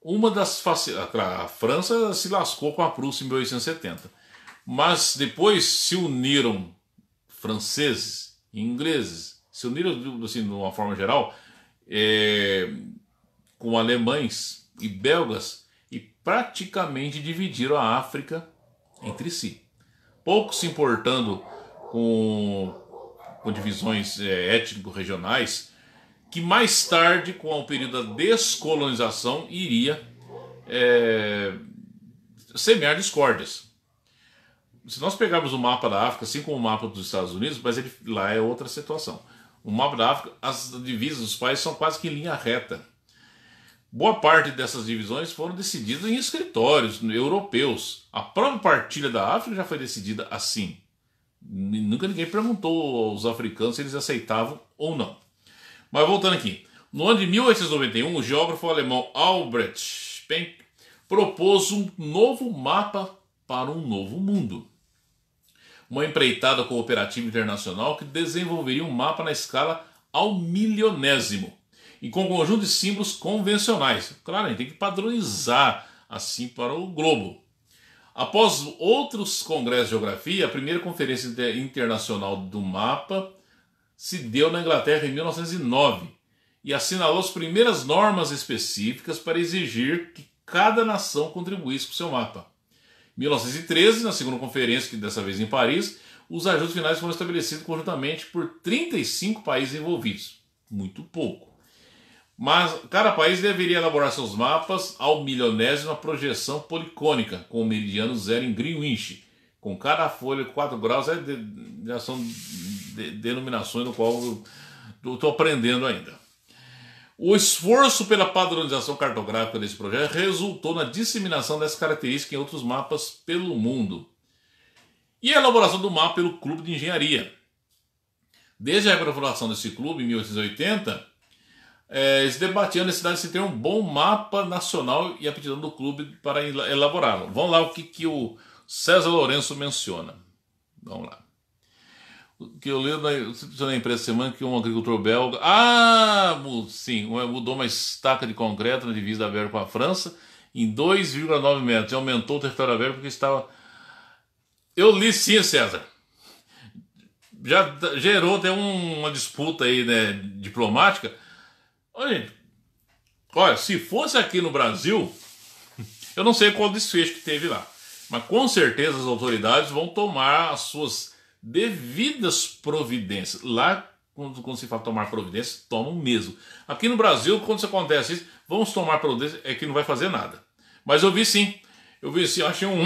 Uma das facilidades. A França se lascou com a Prússia em 1870. Mas depois se uniram franceses ingleses se uniram assim, de uma forma geral é, com alemães e belgas e praticamente dividiram a África entre si, pouco se importando com, com divisões é, étnico-regionais que mais tarde, com o período da descolonização, iria é, semear discórdias se nós pegarmos o mapa da África, assim como o mapa dos Estados Unidos, mas ele, lá é outra situação. O mapa da África, as divisas dos países são quase que em linha reta. Boa parte dessas divisões foram decididas em escritórios europeus. A própria partilha da África já foi decidida assim. Nunca ninguém perguntou aos africanos se eles aceitavam ou não. Mas voltando aqui. No ano de 1891, o geógrafo alemão Albrecht Penck propôs um novo mapa para um novo mundo uma empreitada cooperativa internacional que desenvolveria um mapa na escala ao milionésimo e com um conjunto de símbolos convencionais. Claro, a gente tem que padronizar assim para o globo. Após outros congressos de geografia, a primeira conferência internacional do mapa se deu na Inglaterra em 1909 e assinalou as primeiras normas específicas para exigir que cada nação contribuísse com seu mapa. 1913, na segunda conferência, que dessa vez em Paris, os ajustes finais foram estabelecidos conjuntamente por 35 países envolvidos. Muito pouco. Mas cada país deveria elaborar seus mapas ao milionésimo na projeção policônica, com o meridiano zero em Greenwich, com cada folha 4 graus, é de, já são de, denominações no qual eu estou aprendendo ainda. O esforço pela padronização cartográfica desse projeto resultou na disseminação dessa característica em outros mapas pelo mundo e a elaboração do mapa pelo Clube de Engenharia. Desde a reformulação desse clube, em 1880, é, eles debatiam a necessidade de se ter um bom mapa nacional e a aptidão do clube para elaborá-lo. Vamos lá o que, que o César Lourenço menciona. Vamos lá que eu leio na, na imprensa semana que um agricultor belga. Ah, sim, mudou uma estaca de concreto na divisa da Bélgica com a França em 2,9 metros e aumentou o território da porque estava. Eu li sim, César. Já gerou até um, uma disputa aí, né, diplomática. Olha, olha, se fosse aqui no Brasil, eu não sei qual desfecho que teve lá. Mas com certeza as autoridades vão tomar as suas devidas providências. Lá, quando, quando se fala tomar providência, tomam mesmo. Aqui no Brasil, quando isso acontece, vamos tomar providência, é que não vai fazer nada. Mas eu vi sim, eu vi sim, eu achei um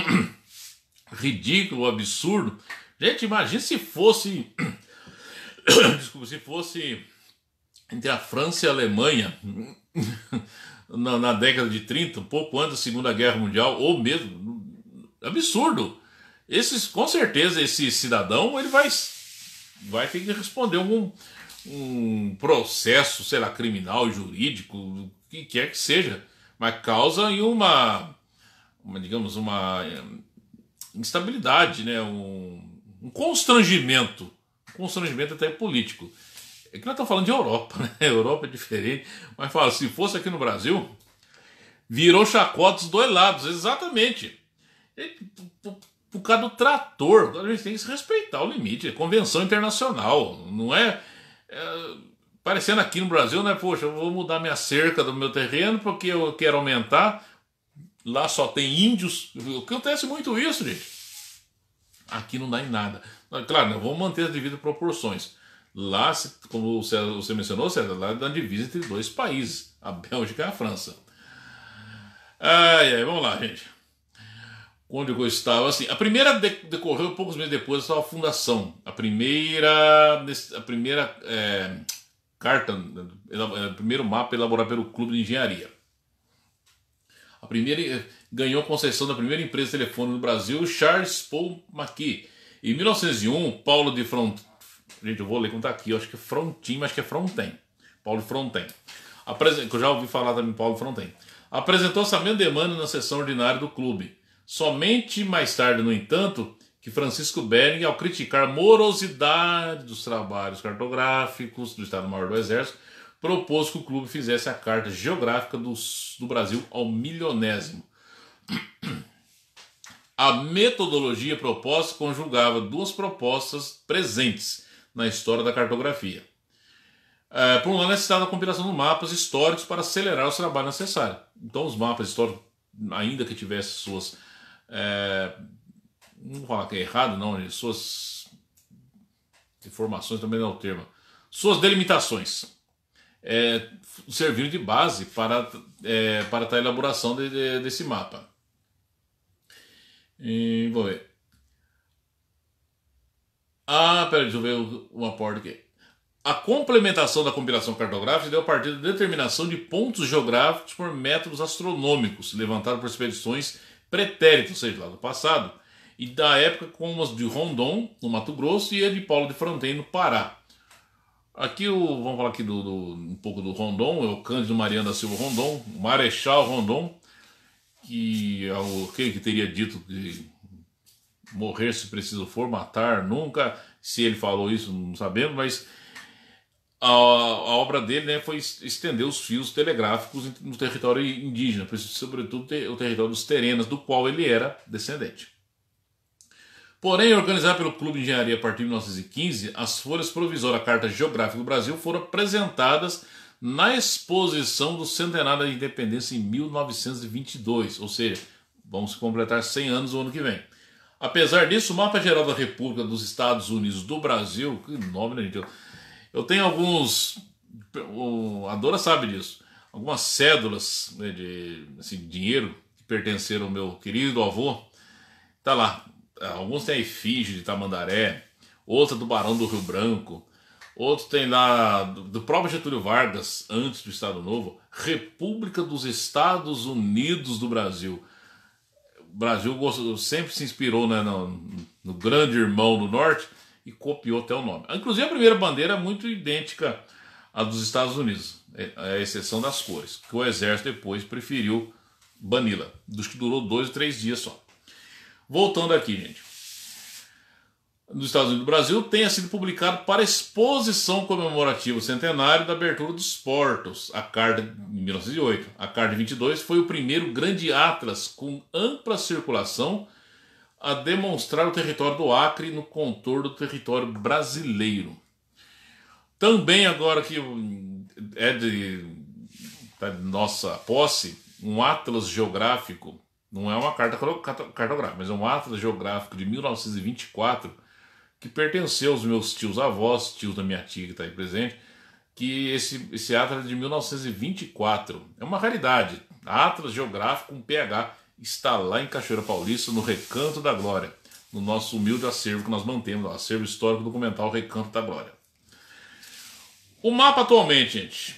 ridículo, absurdo. Gente, imagina se fosse. Desculpa, se fosse entre a França e a Alemanha na, na, década de 30, um pouco antes da Segunda Guerra Mundial, ou mesmo. Absurdo! Esses, com certeza esse cidadão ele vai, vai ter que responder algum um processo, sei lá, criminal, jurídico, o que quer que seja, mas causa uma, uma digamos, uma eh, instabilidade, né? um, um constrangimento, constrangimento até político. É que nós estamos falando de Europa, né? Europa é diferente, mas fala, se fosse aqui no Brasil, virou chacota dos dois lados, exatamente por causa do trator. A gente tem que se respeitar o limite, é convenção internacional, não é, é, Parecendo aqui no Brasil, né? Poxa, eu vou mudar minha cerca do meu terreno porque eu quero aumentar. Lá só tem índios. Acontece muito isso, gente. Aqui não dá em nada. Claro, né, vou manter as devidas proporções. Lá, como você mencionou, César, lá é da divisa entre dois países, a Bélgica e a França. Ai, ai, vamos lá, gente eu estava assim. A primeira decorreu poucos meses depois da fundação. A primeira, a primeira é, carta, né, é, o primeiro mapa elaborado pelo Clube de Engenharia. A primeira eh, ganhou concessão da primeira empresa de telefone no Brasil, Charles Paul Mackey. Em 1901, Paulo de Front, gente, eu vou ler como está aqui, eu acho que é Frontin, mas acho que é Fronten. Paulo Fronten. Apres... Eu já ouvi falar também Paulo Fronten. Apresentou orçamento de demanda na sessão ordinária do clube. Somente mais tarde, no entanto, que Francisco Bering, ao criticar a morosidade dos trabalhos cartográficos do Estado-Maior do Exército, propôs que o clube fizesse a carta geográfica do, do Brasil ao milionésimo. A metodologia proposta conjugava duas propostas presentes na história da cartografia. É, por um lado, é necessitava a compilação de mapas históricos para acelerar o trabalho necessário; Então, os mapas históricos, ainda que tivessem suas é, não vou falar que é errado, não, né? suas informações também não é o termo. Suas delimitações é, serviram de base para, é, para a elaboração de, de, desse mapa. E, vou ver. Ah, peraí, deixa eu ver uma porta aqui. A complementação da combinação cartográfica deu partir da determinação de pontos geográficos por métodos astronômicos, levantados por expedições pretérito, ou seja, lá do passado, e da época com as de Rondon, no Mato Grosso, e a de Paulo de Fronten, no Pará. Aqui o, vamos falar aqui do, do, um pouco do Rondon, é o Cândido Mariano da Silva Rondon, o Marechal Rondon, que é o que que teria dito que morrer se preciso for, matar nunca, se ele falou isso não sabemos, mas a, a, obra dele né, foi estender os fios telegráficos no território indígena, sobretudo o território dos Terenas, do qual ele era descendente. Porém, organizado pelo Clube de Engenharia a partir de 1915, as folhas provisórias da Carta Geográfica do Brasil foram apresentadas na exposição do Centenário da Independência em 1922, ou seja, vamos completar 100 anos o ano que vem. Apesar disso, o mapa geral da República dos Estados Unidos do Brasil, que nome, né, gente? Eu tenho alguns. A Dora sabe disso. Algumas cédulas né, de assim, dinheiro que pertenceram ao meu querido avô. Tá lá. Alguns têm a efígie de Tamandaré, outra do Barão do Rio Branco, outro tem lá do próprio Getúlio Vargas, antes do Estado Novo, República dos Estados Unidos do Brasil. O Brasil sempre se inspirou né, no, no grande irmão do Norte e copiou até o nome. Inclusive, a primeira bandeira é muito idêntica à dos Estados Unidos, é, à exceção das cores, que o exército depois preferiu banila, dos que durou dois ou três dias só. Voltando aqui, gente. Nos Estados Unidos do Brasil, tenha sido publicado para exposição comemorativa centenário da abertura dos portos, a carta de 1908. A carta de 22 foi o primeiro grande atlas com ampla circulação a demonstrar o território do Acre no contorno do território brasileiro. Também, agora que é de, de nossa posse, um atlas geográfico, não é uma carta cartográfica, mas é um atlas geográfico de 1924, que pertenceu aos meus tios avós, tios da minha tia que está aí presente, que esse, esse atlas é de 1924. É uma raridade. Atlas geográfico com um PH está lá em Cachoeira Paulista, no Recanto da Glória, no nosso humilde acervo que nós mantemos, o acervo histórico documental Recanto da Glória. O mapa atualmente, gente,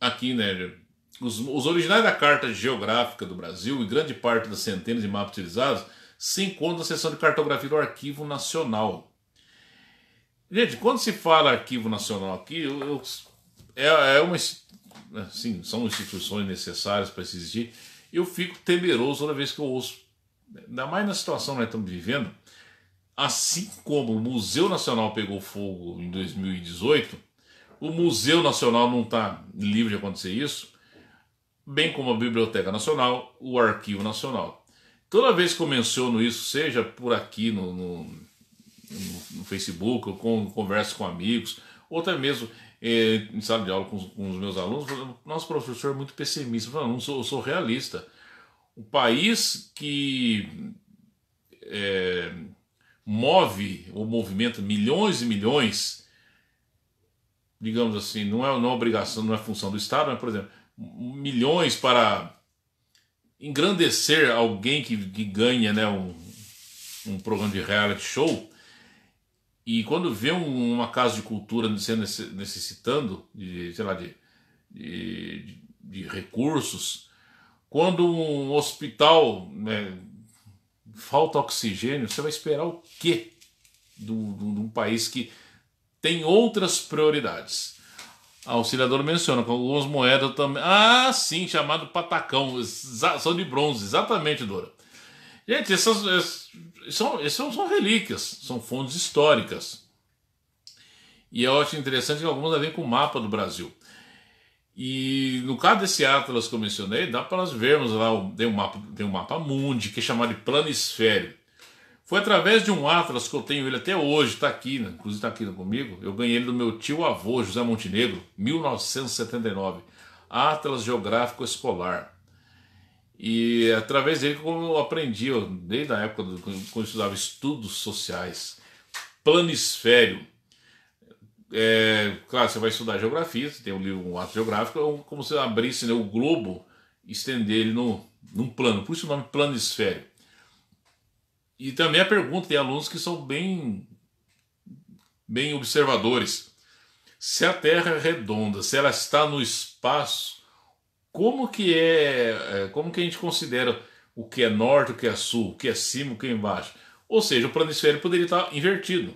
aqui, né, os, os originais da Carta Geográfica do Brasil e grande parte das centenas de mapas utilizados se encontram na seção de cartografia do Arquivo Nacional. Gente, quando se fala Arquivo Nacional aqui, eu, eu, é, é uma, assim, são instituições necessárias para se existir, eu fico temeroso toda vez que eu ouço, ainda mais na situação que nós estamos vivendo. Assim como o Museu Nacional pegou fogo em 2018, o Museu Nacional não está livre de acontecer isso, bem como a Biblioteca Nacional, o Arquivo Nacional. Toda vez que eu menciono isso, seja por aqui no, no, no Facebook, ou com, converso com amigos, ou até mesmo e, em sala de aula com os, com os meus alunos, falando, nosso professor é muito pessimista. Eu, não, sou, eu sou realista. O país que é, move o movimento milhões e milhões, digamos assim, não é, não é obrigação, não é função do Estado, mas, por exemplo, milhões para engrandecer alguém que, que ganha né, um, um programa de reality show, e quando vê um, uma casa de cultura sendo necessitando de, sei lá, de, de, de recursos, quando um hospital né, falta oxigênio, você vai esperar o quê de um país que tem outras prioridades? A auxiliadora menciona com algumas moedas também. Ah, sim, chamado patacão. São de bronze, exatamente, Dora. Gente, essas, essas são, essas são relíquias, são fontes históricas. E eu acho interessante que algumas vêm com o mapa do Brasil. E no caso desse Atlas que eu mencionei, dá para nós vermos lá, tem um mapa, tem um mapa mundi, que é chamado de planisfério. Foi através de um Atlas que eu tenho ele até hoje, está aqui, né? inclusive está aqui comigo. Eu ganhei ele do meu tio avô, José Montenegro, 1979. Atlas Geográfico Escolar. E através dele como eu aprendi, eu, desde a época do, quando eu estudava estudos sociais, planisfério. É, claro, você vai estudar geografia, você tem um livro, um ato geográfico, é como se abrisse né, o globo e estender ele no, num plano, por isso o nome planisfério. E também a pergunta, tem alunos que são bem, bem observadores. Se a Terra é redonda, se ela está no espaço, como que é, é, como que a gente considera o que é norte, o que é sul, o que é cima, o que é embaixo. Ou seja, o planisfério poderia estar invertido.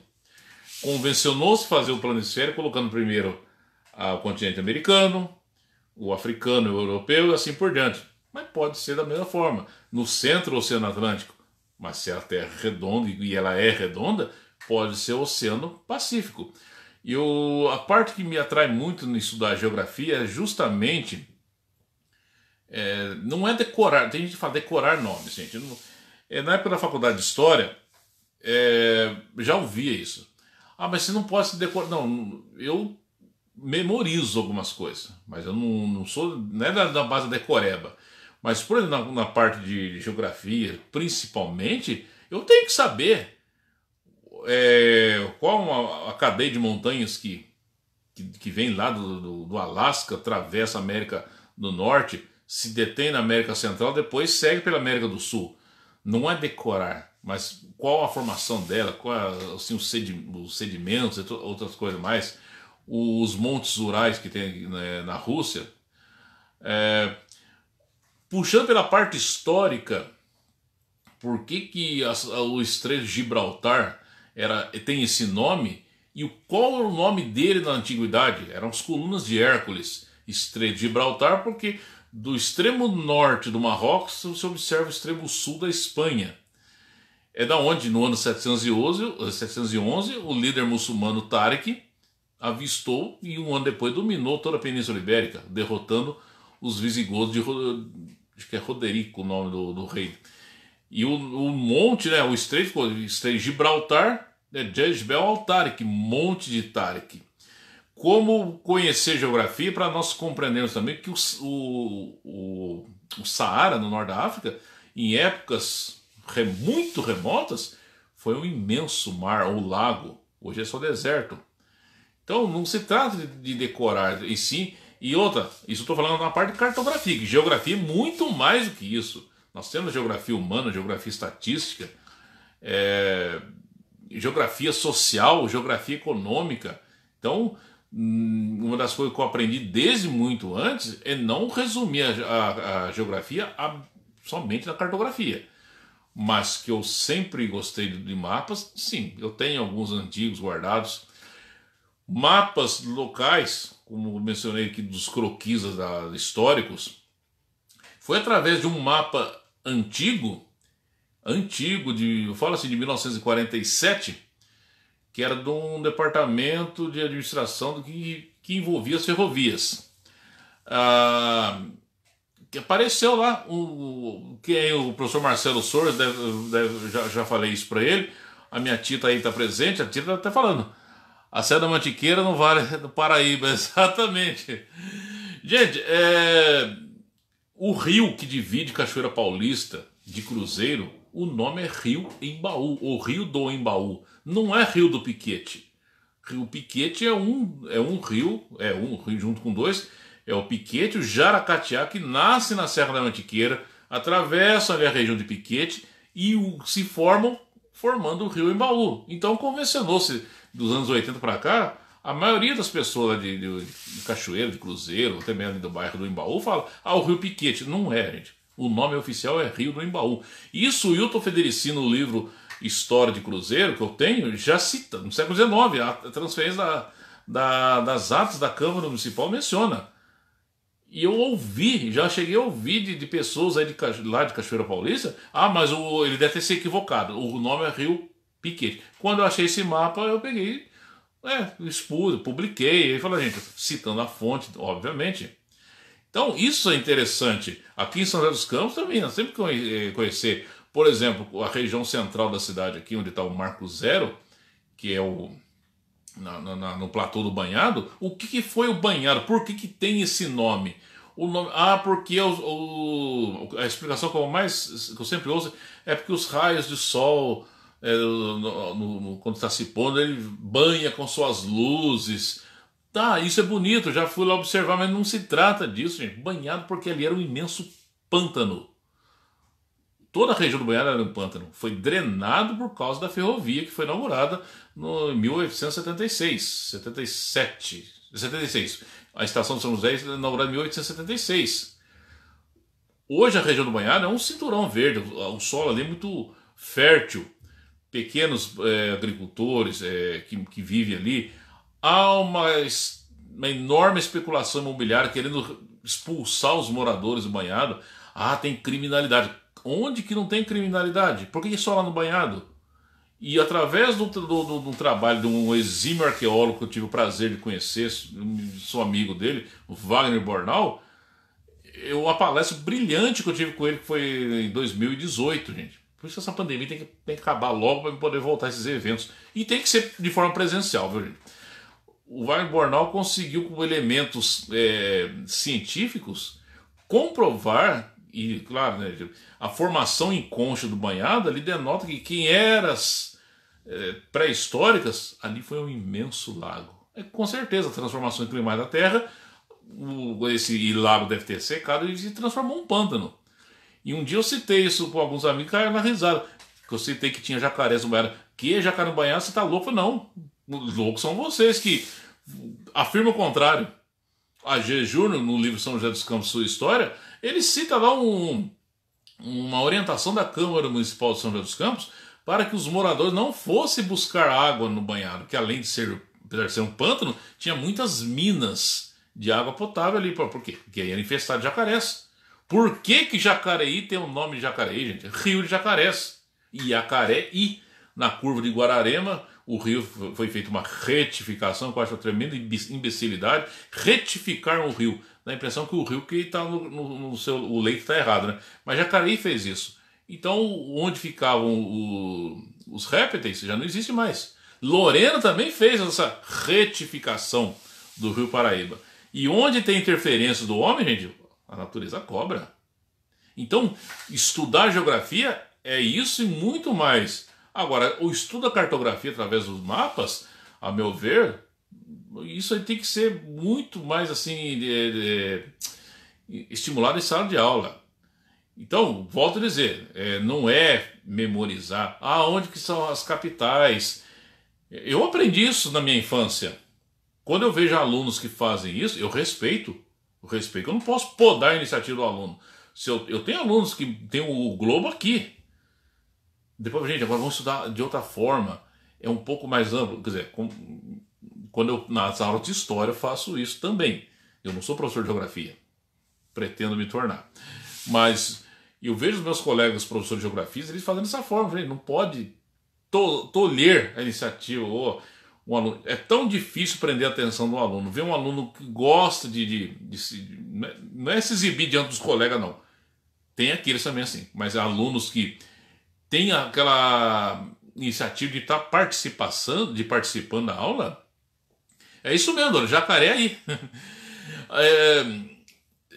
Convencionou-se fazer o planisfério colocando primeiro o continente americano, o africano, o europeu e assim por diante. Mas pode ser da mesma forma, no centro o Oceano Atlântico. Mas se a Terra é redonda e ela é redonda, pode ser o Oceano Pacífico. E o, a parte que me atrai muito no estudar geografia é justamente é, não é decorar, tem gente que fala decorar nomes, gente. Não, é, na época da faculdade de História, é, já ouvia isso. Ah, mas você não pode se decorar. Não, eu memorizo algumas coisas, mas eu não, não sou. Não é da, da base decoreba. Mas, por exemplo, na, na parte de geografia, principalmente, eu tenho que saber é, qual a, a, cadeia de montanhas que, que, que vem lá do, do, do Alasca, atravessa a América do Norte se detém na América Central, depois segue pela América do Sul. Não é decorar, mas qual a formação dela, qual assim, os, sedimentos, e outras coisas mais, os montes rurais que tem né, na Rússia. É, puxando pela parte histórica, por que, que a, o Estreito de Gibraltar era, tem esse nome e qual era o nome dele na antiguidade? Eram as colunas de Hércules, Estreito de Gibraltar, porque do extremo norte do Marrocos, você observa o extremo sul da Espanha. É da onde, no ano 711, 711 o líder muçulmano Tariq avistou e um ano depois dominou toda a Península Ibérica, derrotando os visigodos de acho que é Roderico o nome do, do rei. E o, o, monte, né, o estreito, o estreito Gibraltar, é Jezbel al-Tariq, Monte de Tariq como conhecer geografia para nós compreendermos também que o, o, o, Saara, no norte da África, em épocas re, muito remotas, foi um imenso mar ou um lago. Hoje é só deserto. Então não se trata de, de decorar, e sim. E outra, isso estou falando na parte de cartografia, que geografia é muito mais do que isso. Nós temos geografia humana, geografia estatística, é, geografia social, geografia econômica. Então, Hum, uma das coisas que eu aprendi desde muito antes é não resumir a, a, a geografia a, somente na cartografia. Mas que eu sempre gostei de, mapas, sim, eu tenho alguns antigos guardados. Mapas locais, como mencionei aqui dos croquis da, históricos, foi através de um mapa antigo, antigo, de, fala assim, de 1947 que era de um departamento de administração do que, que envolvia as ferrovias. Ah, que apareceu lá o que é o professor Marcelo Soares, já, já falei isso para ele. A minha tita aí está presente, a tita está até falando. A da mantiqueira não vale do Paraíba, exatamente. Gente, é, o rio que divide Cachoeira Paulista de Cruzeiro, o nome é Rio Embaú, ou Rio do Embaú não é rio do Piquete. Rio Piquete é um, é um rio, é um rio junto com dois, é o Piquete, o Jaracatiá, que nasce na Serra da Mantiqueira, atravessa ali a região de Piquete e o, se formam, formando o rio Embaú. Então convencionou-se dos anos 80 para cá, a maioria das pessoas de, de, de de Cruzeiro, até mesmo do bairro do Embaú, fala, ah, o rio Piquete. Não é, gente. O nome oficial é Rio do Embaú. Isso o Hilton no livro história de Cruzeiro que eu tenho já cita, no século XIX, a transferência da, da, das atas da Câmara Municipal menciona. E eu ouvi, já cheguei a ouvir de, de pessoas aí de, lá de Cachoeira Paulista, ah, mas o, ele deve ter se equivocado, o nome é Rio Piquete. Quando eu achei esse mapa, eu peguei, é, expus, publiquei, e falei, gente, citando a fonte, obviamente. Então, isso é interessante. Aqui em São José dos Campos também, nós temos que eh, conhecer por exemplo, a região central da cidade aqui, onde está o Marco Zero, que é o na, na, no platô do banhado, o que, que, foi o banhado? Por que, que tem esse nome? nome ah, porque o, o, a explicação que eu, mais, que eu sempre ouço é porque os raios de sol, é, no, no, quando está se pondo, ele banha com suas luzes. Tá, isso é bonito, já fui lá observar, mas não se trata disso, gente. Banhado porque ali era um imenso pântano toda a região do Banhado era um pântano. Foi drenado por causa da ferrovia que foi inaugurada no 1876, 77, 76. A estação de São José foi inaugurada em 1876. Hoje a região do Banhado é um cinturão verde, o solo ali é muito fértil. Pequenos é, agricultores é, que, que vivem ali. Há uma, uma enorme especulação imobiliária querendo expulsar os moradores do banhado. Ah, tem criminalidade onde que não tem criminalidade? Por que só lá no banhado? E através do, do, do, do trabalho de um exímio arqueólogo que eu tive o prazer de conhecer, sou amigo dele, o Wagner Bornal, eu, uma palestra brilhante que eu tive com ele, que foi em 2018, gente. Por isso que essa pandemia tem que, tem que acabar logo para poder voltar a esses eventos. E tem que ser de forma presencial, viu, gente? O Wagner Bornal conseguiu, com elementos é, científicos, comprovar e claro, né, a formação em concha do banhado ali denota que quem era as é, pré-históricas, ali foi um imenso lago. É, com certeza, a transformação climática da Terra, o, esse lago deve ter secado e se transformou em um pântano. E um dia eu citei isso com alguns amigos, caíram na risada. Que eu citei que tinha jacarés no banhado. Que jacaré no banhado? Você tá louco? Não. Loucos são vocês que afirmam o contrário. A Júnior no livro São José dos Campos, Sua História, ele cita lá um, uma orientação da Câmara Municipal de São José dos Campos para que os moradores não fossem buscar água no banhado, que além de ser, apesar de ser um pântano, tinha muitas minas de água potável ali. Por quê? Porque aí era infestado de jacarés. Por que, que Jacareí tem o um nome de Jacareí, gente? É rio de Jacarés. Iacareí, na curva de Guararema, o rio foi feita uma retificação, que eu acho uma tremenda imbecilidade, retificar o rio dá a impressão que o rio que está no, no, no, seu o leito está errado, né? Mas Jacareí fez isso. Então, onde ficavam o, os répteis já não existe mais. Lorena também fez essa retificação do Rio Paraíba. E onde tem interferência do homem, gente, a natureza cobra. Então, estudar geografia é isso e muito mais. Agora, o estudo da cartografia através dos mapas, a meu ver, isso aí tem que ser muito mais assim de, de, estimulado em sala de aula. Então, volto a dizer, é, não é memorizar aonde ah, que são as capitais. Eu aprendi isso na minha infância. Quando eu vejo alunos que fazem isso, eu respeito. Eu respeito. Eu não posso podar a iniciativa do aluno. Se eu, eu tenho alunos que têm o Globo aqui. Depois, gente, agora vamos estudar de outra forma. É um pouco mais amplo. Quer dizer, com, quando eu nas aulas de história eu faço isso também. Eu não sou professor de geografia, pretendo me tornar. Mas eu vejo os meus colegas professores de geografia, eles fazendo dessa forma, gente, não pode tolher a iniciativa ou um aluno. É tão difícil prender a atenção do aluno. Ver um aluno que gosta de, de, de se, é, não é se exibir diante dos colegas não. Tem aqueles também assim, mas alunos que têm aquela iniciativa de estar tá participando, de participando da aula, é isso mesmo, dono. jacaré aí. é,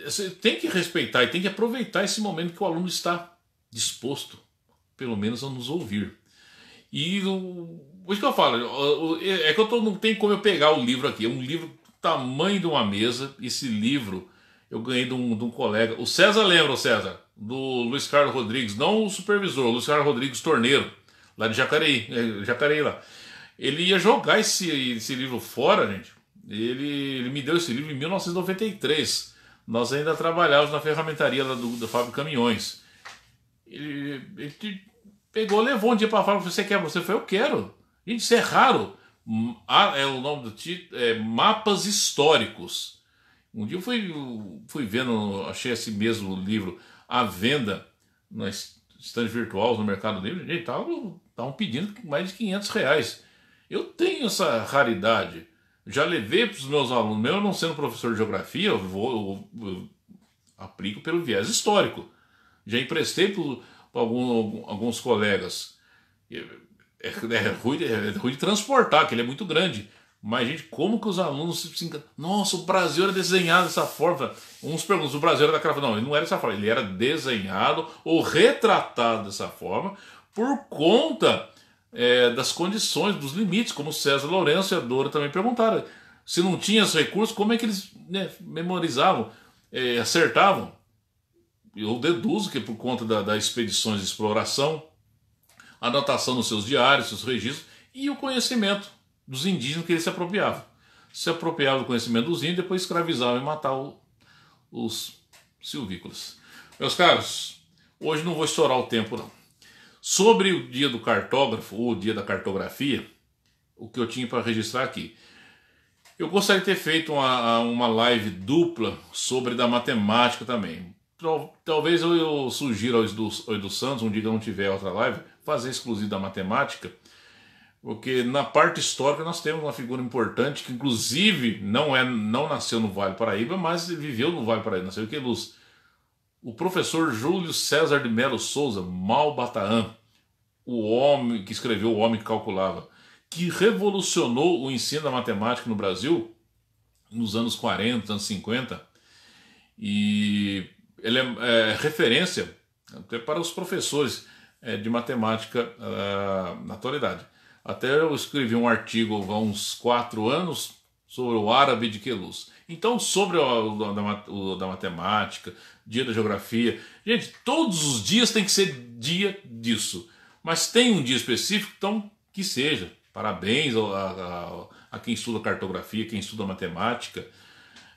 você tem que respeitar e tem que aproveitar esse momento que o aluno está disposto, pelo menos, a nos ouvir. E o, o que eu falo, é que eu tô, não tem como eu pegar o livro aqui, é um livro tamanho de uma mesa, esse livro eu ganhei de um, de um colega, o César lembra, o César, do Luiz Carlos Rodrigues, não o supervisor, o Luiz Carlos Rodrigues Torneiro, lá de Jacareí, é, Jacareí lá. Ele ia jogar esse, esse livro fora, gente. Ele, ele, me deu esse livro em 1993. Nós ainda trabalhávamos na ferramentaria lá do, do Fábio Caminhões. Ele, ele pegou, levou um dia para fábrica e Você quer? Você foi? Eu quero. Gente, isso é raro. Ah, é o nome do título é Mapas Históricos. Um dia eu fui, fui vendo, achei esse mesmo livro à venda nas estandes virtuais no Mercado Livre. Gente, estavam pedindo mais de 500 reais. Eu tenho essa raridade. Já levei para os meus alunos, mesmo não sendo professor de geografia, eu, vou, eu, eu aplico pelo viés histórico. Já emprestei para algum, alguns colegas. É, é, é, ruim, é ruim de transportar, que ele é muito grande. Mas, gente, como que os alunos se encanam? Nossa, o Brasil era desenhado dessa forma. Uns perguntam, o Brasil era daquela forma. Não, ele não era dessa forma. Ele era desenhado ou retratado dessa forma por conta é, das condições, dos limites, como César Lourenço e a Dora também perguntaram. Se não tinha esse recurso, como é que eles né, memorizavam, é, acertavam? Eu deduzo que por conta das da expedições de exploração, anotação nos seus diários, seus registros e o conhecimento dos indígenas que eles se apropriavam. Se apropriavam do conhecimento dos índios, depois escravizavam e matavam os silvícolas. Meus caros, hoje não vou estourar o tempo não. Sobre o dia do cartógrafo, ou o dia da cartografia, o que eu tinha para registrar aqui. Eu gostaria de ter feito uma, uma live dupla sobre da matemática também. Talvez eu, eu sugira aos Edu, ao Santos, um dia que não tiver outra live, fazer exclusivo da matemática, porque na parte histórica nós temos uma figura importante que, inclusive, não é não nasceu no Vale do Paraíba, mas viveu no Vale do Paraíba. Nasceu em que luz? o professor Júlio César de Melo Souza, Malbataan, o homem que escreveu O Homem que Calculava, que revolucionou o ensino da matemática no Brasil nos anos 40, anos 50, e ele é, é referência até para os professores é, de matemática é, na atualidade. Até eu escrevi um artigo há uns quatro anos sobre o árabe de Queluz. Então, sobre o, o, da, o, da, matemática, dia da geografia. Gente, todos os dias tem que ser dia disso. Mas tem um dia específico, então que seja. Parabéns a, a, a quem estuda cartografia, quem estuda matemática.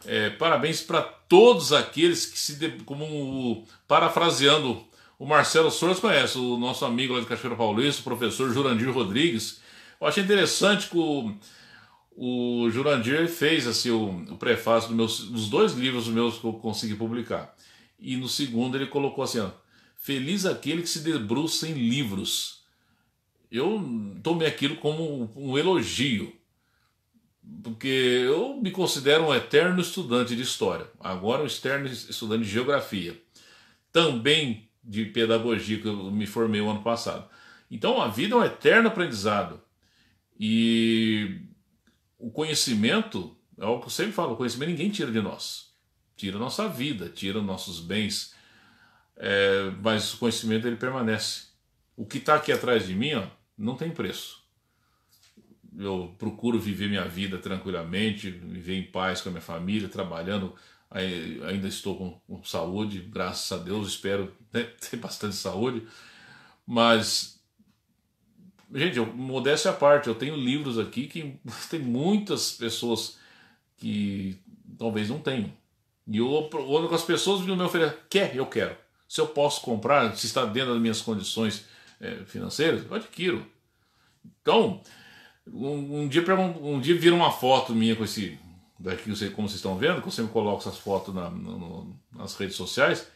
É, parabéns para todos aqueles que se. Como parafraseando o Marcelo Souza conhece, o nosso amigo lá de Cachoeira Paulista, o professor Jurandir Rodrigues. Eu achei interessante que o o Jurandir fez assim o, o prefácio meus, dos dois livros meus que eu consegui publicar. E no segundo ele colocou assim: ó, Feliz aquele que se debruça em livros. Eu tomei aquilo como um elogio, porque eu me considero um eterno estudante de história, agora um externo estudante de geografia, também de pedagogia, que eu me formei o ano passado. Então a vida é um eterno aprendizado. E o conhecimento, é o que eu sempre falo, o conhecimento ninguém tira de nós. Tira nossa vida, tira nossos bens. É, mas o conhecimento ele permanece. O que está aqui atrás de mim ó, não tem preço. Eu procuro viver minha vida tranquilamente, viver em paz com a minha família, trabalhando. Ainda estou com, com saúde, graças a Deus, espero né, ter bastante saúde. Mas Gente, eu, modéstia à parte, eu tenho livros aqui que tem muitas pessoas que talvez não tenham. E eu olho com as pessoas e me oferecem, quer, eu quero. Se eu posso comprar, se está dentro das minhas condições é, financeiras, eu adquiro. Então, um, um dia, um dia vira uma foto minha com esse. Daqui, como vocês estão vendo, que eu sempre coloco essas fotos na, no, nas redes sociais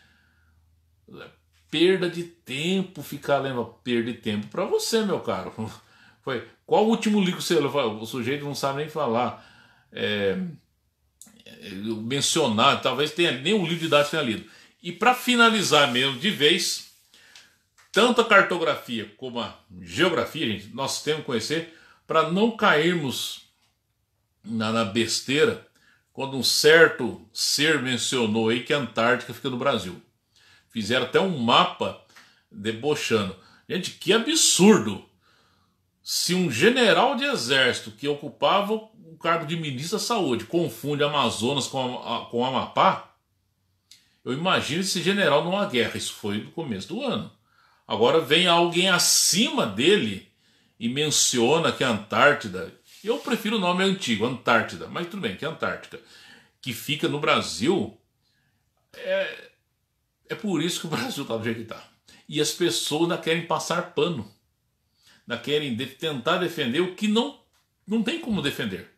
Perda de tempo ficar lendo. Perda de tempo para você, meu caro. Foi. Qual o último livro que você leu? O sujeito não sabe nem falar. É, é mencionar, talvez tenha nem o livro didático tenha lido. E para finalizar mesmo de vez, tanto a cartografia como a geografia, gente, nós temos que conhecer para não cairmos na, na, besteira quando um certo ser mencionou aí que a Antártica fica no Brasil. Fizeram até um mapa debochando. Gente, que absurdo! Se um general de exército que ocupava o cargo de ministro da saúde confunde Amazonas com, a, com Amapá, eu imagino esse general numa guerra. Isso foi no começo do ano. Agora vem alguém acima dele e menciona que a Antártida. Eu prefiro o nome antigo, Antártida, mas tudo bem, que é Antártica. Que fica no Brasil. É, é por isso que o Brasil está do jeito que está. E as pessoas não querem passar pano, não querem de, tentar defender o que não, não tem como defender.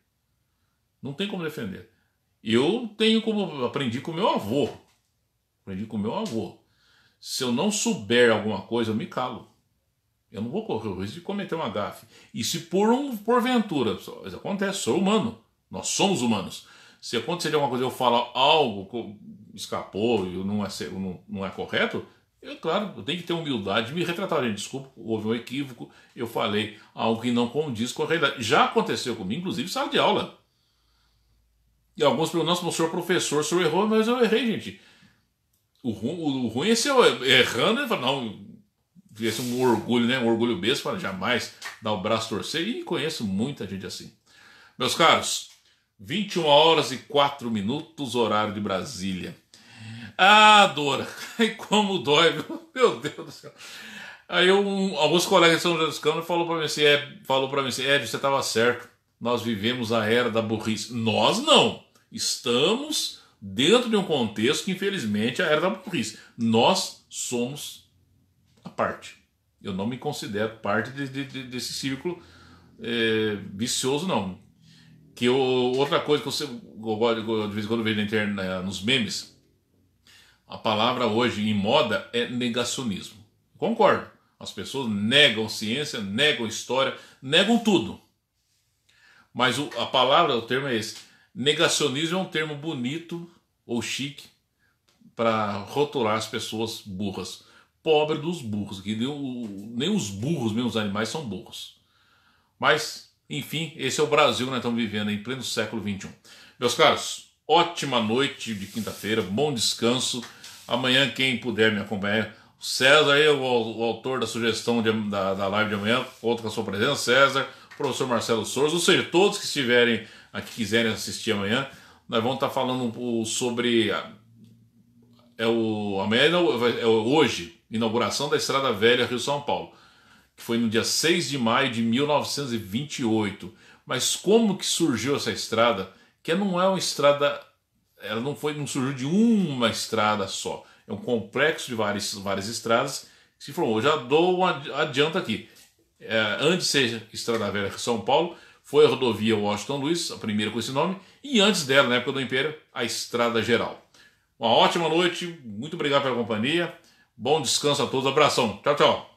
Não tem como defender. Eu tenho como. Aprendi com meu avô. Aprendi com meu avô. Se eu não souber alguma coisa, eu me calo. Eu não vou correr o risco de cometer uma gafe. E se por um porventura, isso acontece, sou humano, nós somos humanos. Se acontecer alguma coisa, eu falo algo escapou e não é, não, não é correto, eu, claro, eu tenho que ter humildade me retratar, gente. Desculpa, houve um equívoco, eu falei algo que não condiz com a realidade. Já aconteceu comigo, inclusive, sala de aula. E alguns perguntam, nossa, senhor professor, o senhor errou, mas eu errei, gente. O, o ruim é se eu er, errando, falo, não, tivesse é um orgulho, né? Um orgulho besta, fala, jamais dar o braço torcer. E conheço muita gente assim. Meus caros, 21 horas e 4 minutos, horário de Brasília. Ah, Dora, e como dói, meu Deus do céu. Aí um, alguns colegas de São José dos Campos falaram para mim assim, é, falou para mim assim, Ed, você estava certo. Nós vivemos a era da burrice. Nós não. Estamos dentro de um contexto que, infelizmente, é a era da burrice. Nós somos a parte. Eu não me considero parte de, de, de, desse círculo é, vicioso, não. Que eu, outra coisa que eu, de vez em quando vejo na internet, nos memes, a palavra hoje em moda é negacionismo. Concordo. As pessoas negam ciência, negam história, negam tudo. Mas o, a palavra, o termo é esse. Negacionismo é um termo bonito ou chique para rotular as pessoas burras. Pobre dos burros, que nem, o, nem os burros, nem os animais, são burros. Mas, enfim, esse é o Brasil que nós estamos vivendo em pleno século XXI. Meus caros, ótima noite de quinta-feira, bom descanso. Amanhã, quem puder me acompanhar, o César aí, o, o autor da sugestão de, da, da live de amanhã, outro com a sua presença, César, professor Marcelo Souza, ou seja, todos que estiverem aqui quiserem assistir amanhã, nós vamos estar tá falando sobre. É o, amanhã é, é hoje, inauguração da Estrada Velha Rio São Paulo, que foi no dia 6 de maio de 1928. Mas como que surgiu essa estrada, que não é uma estrada ela não foi não surgiu de uma estrada só. É um complexo de várias, várias estradas que se formou. Eu já dou um adianto aqui. É, antes seja Estrada Velha São Paulo, foi a rodovia Washington Luiz, a primeira com esse nome, e antes dela, na época do Império, a Estrada Geral. Uma ótima noite, muito obrigado pela companhia, bom descanso a todos, abração, tchau, tchau.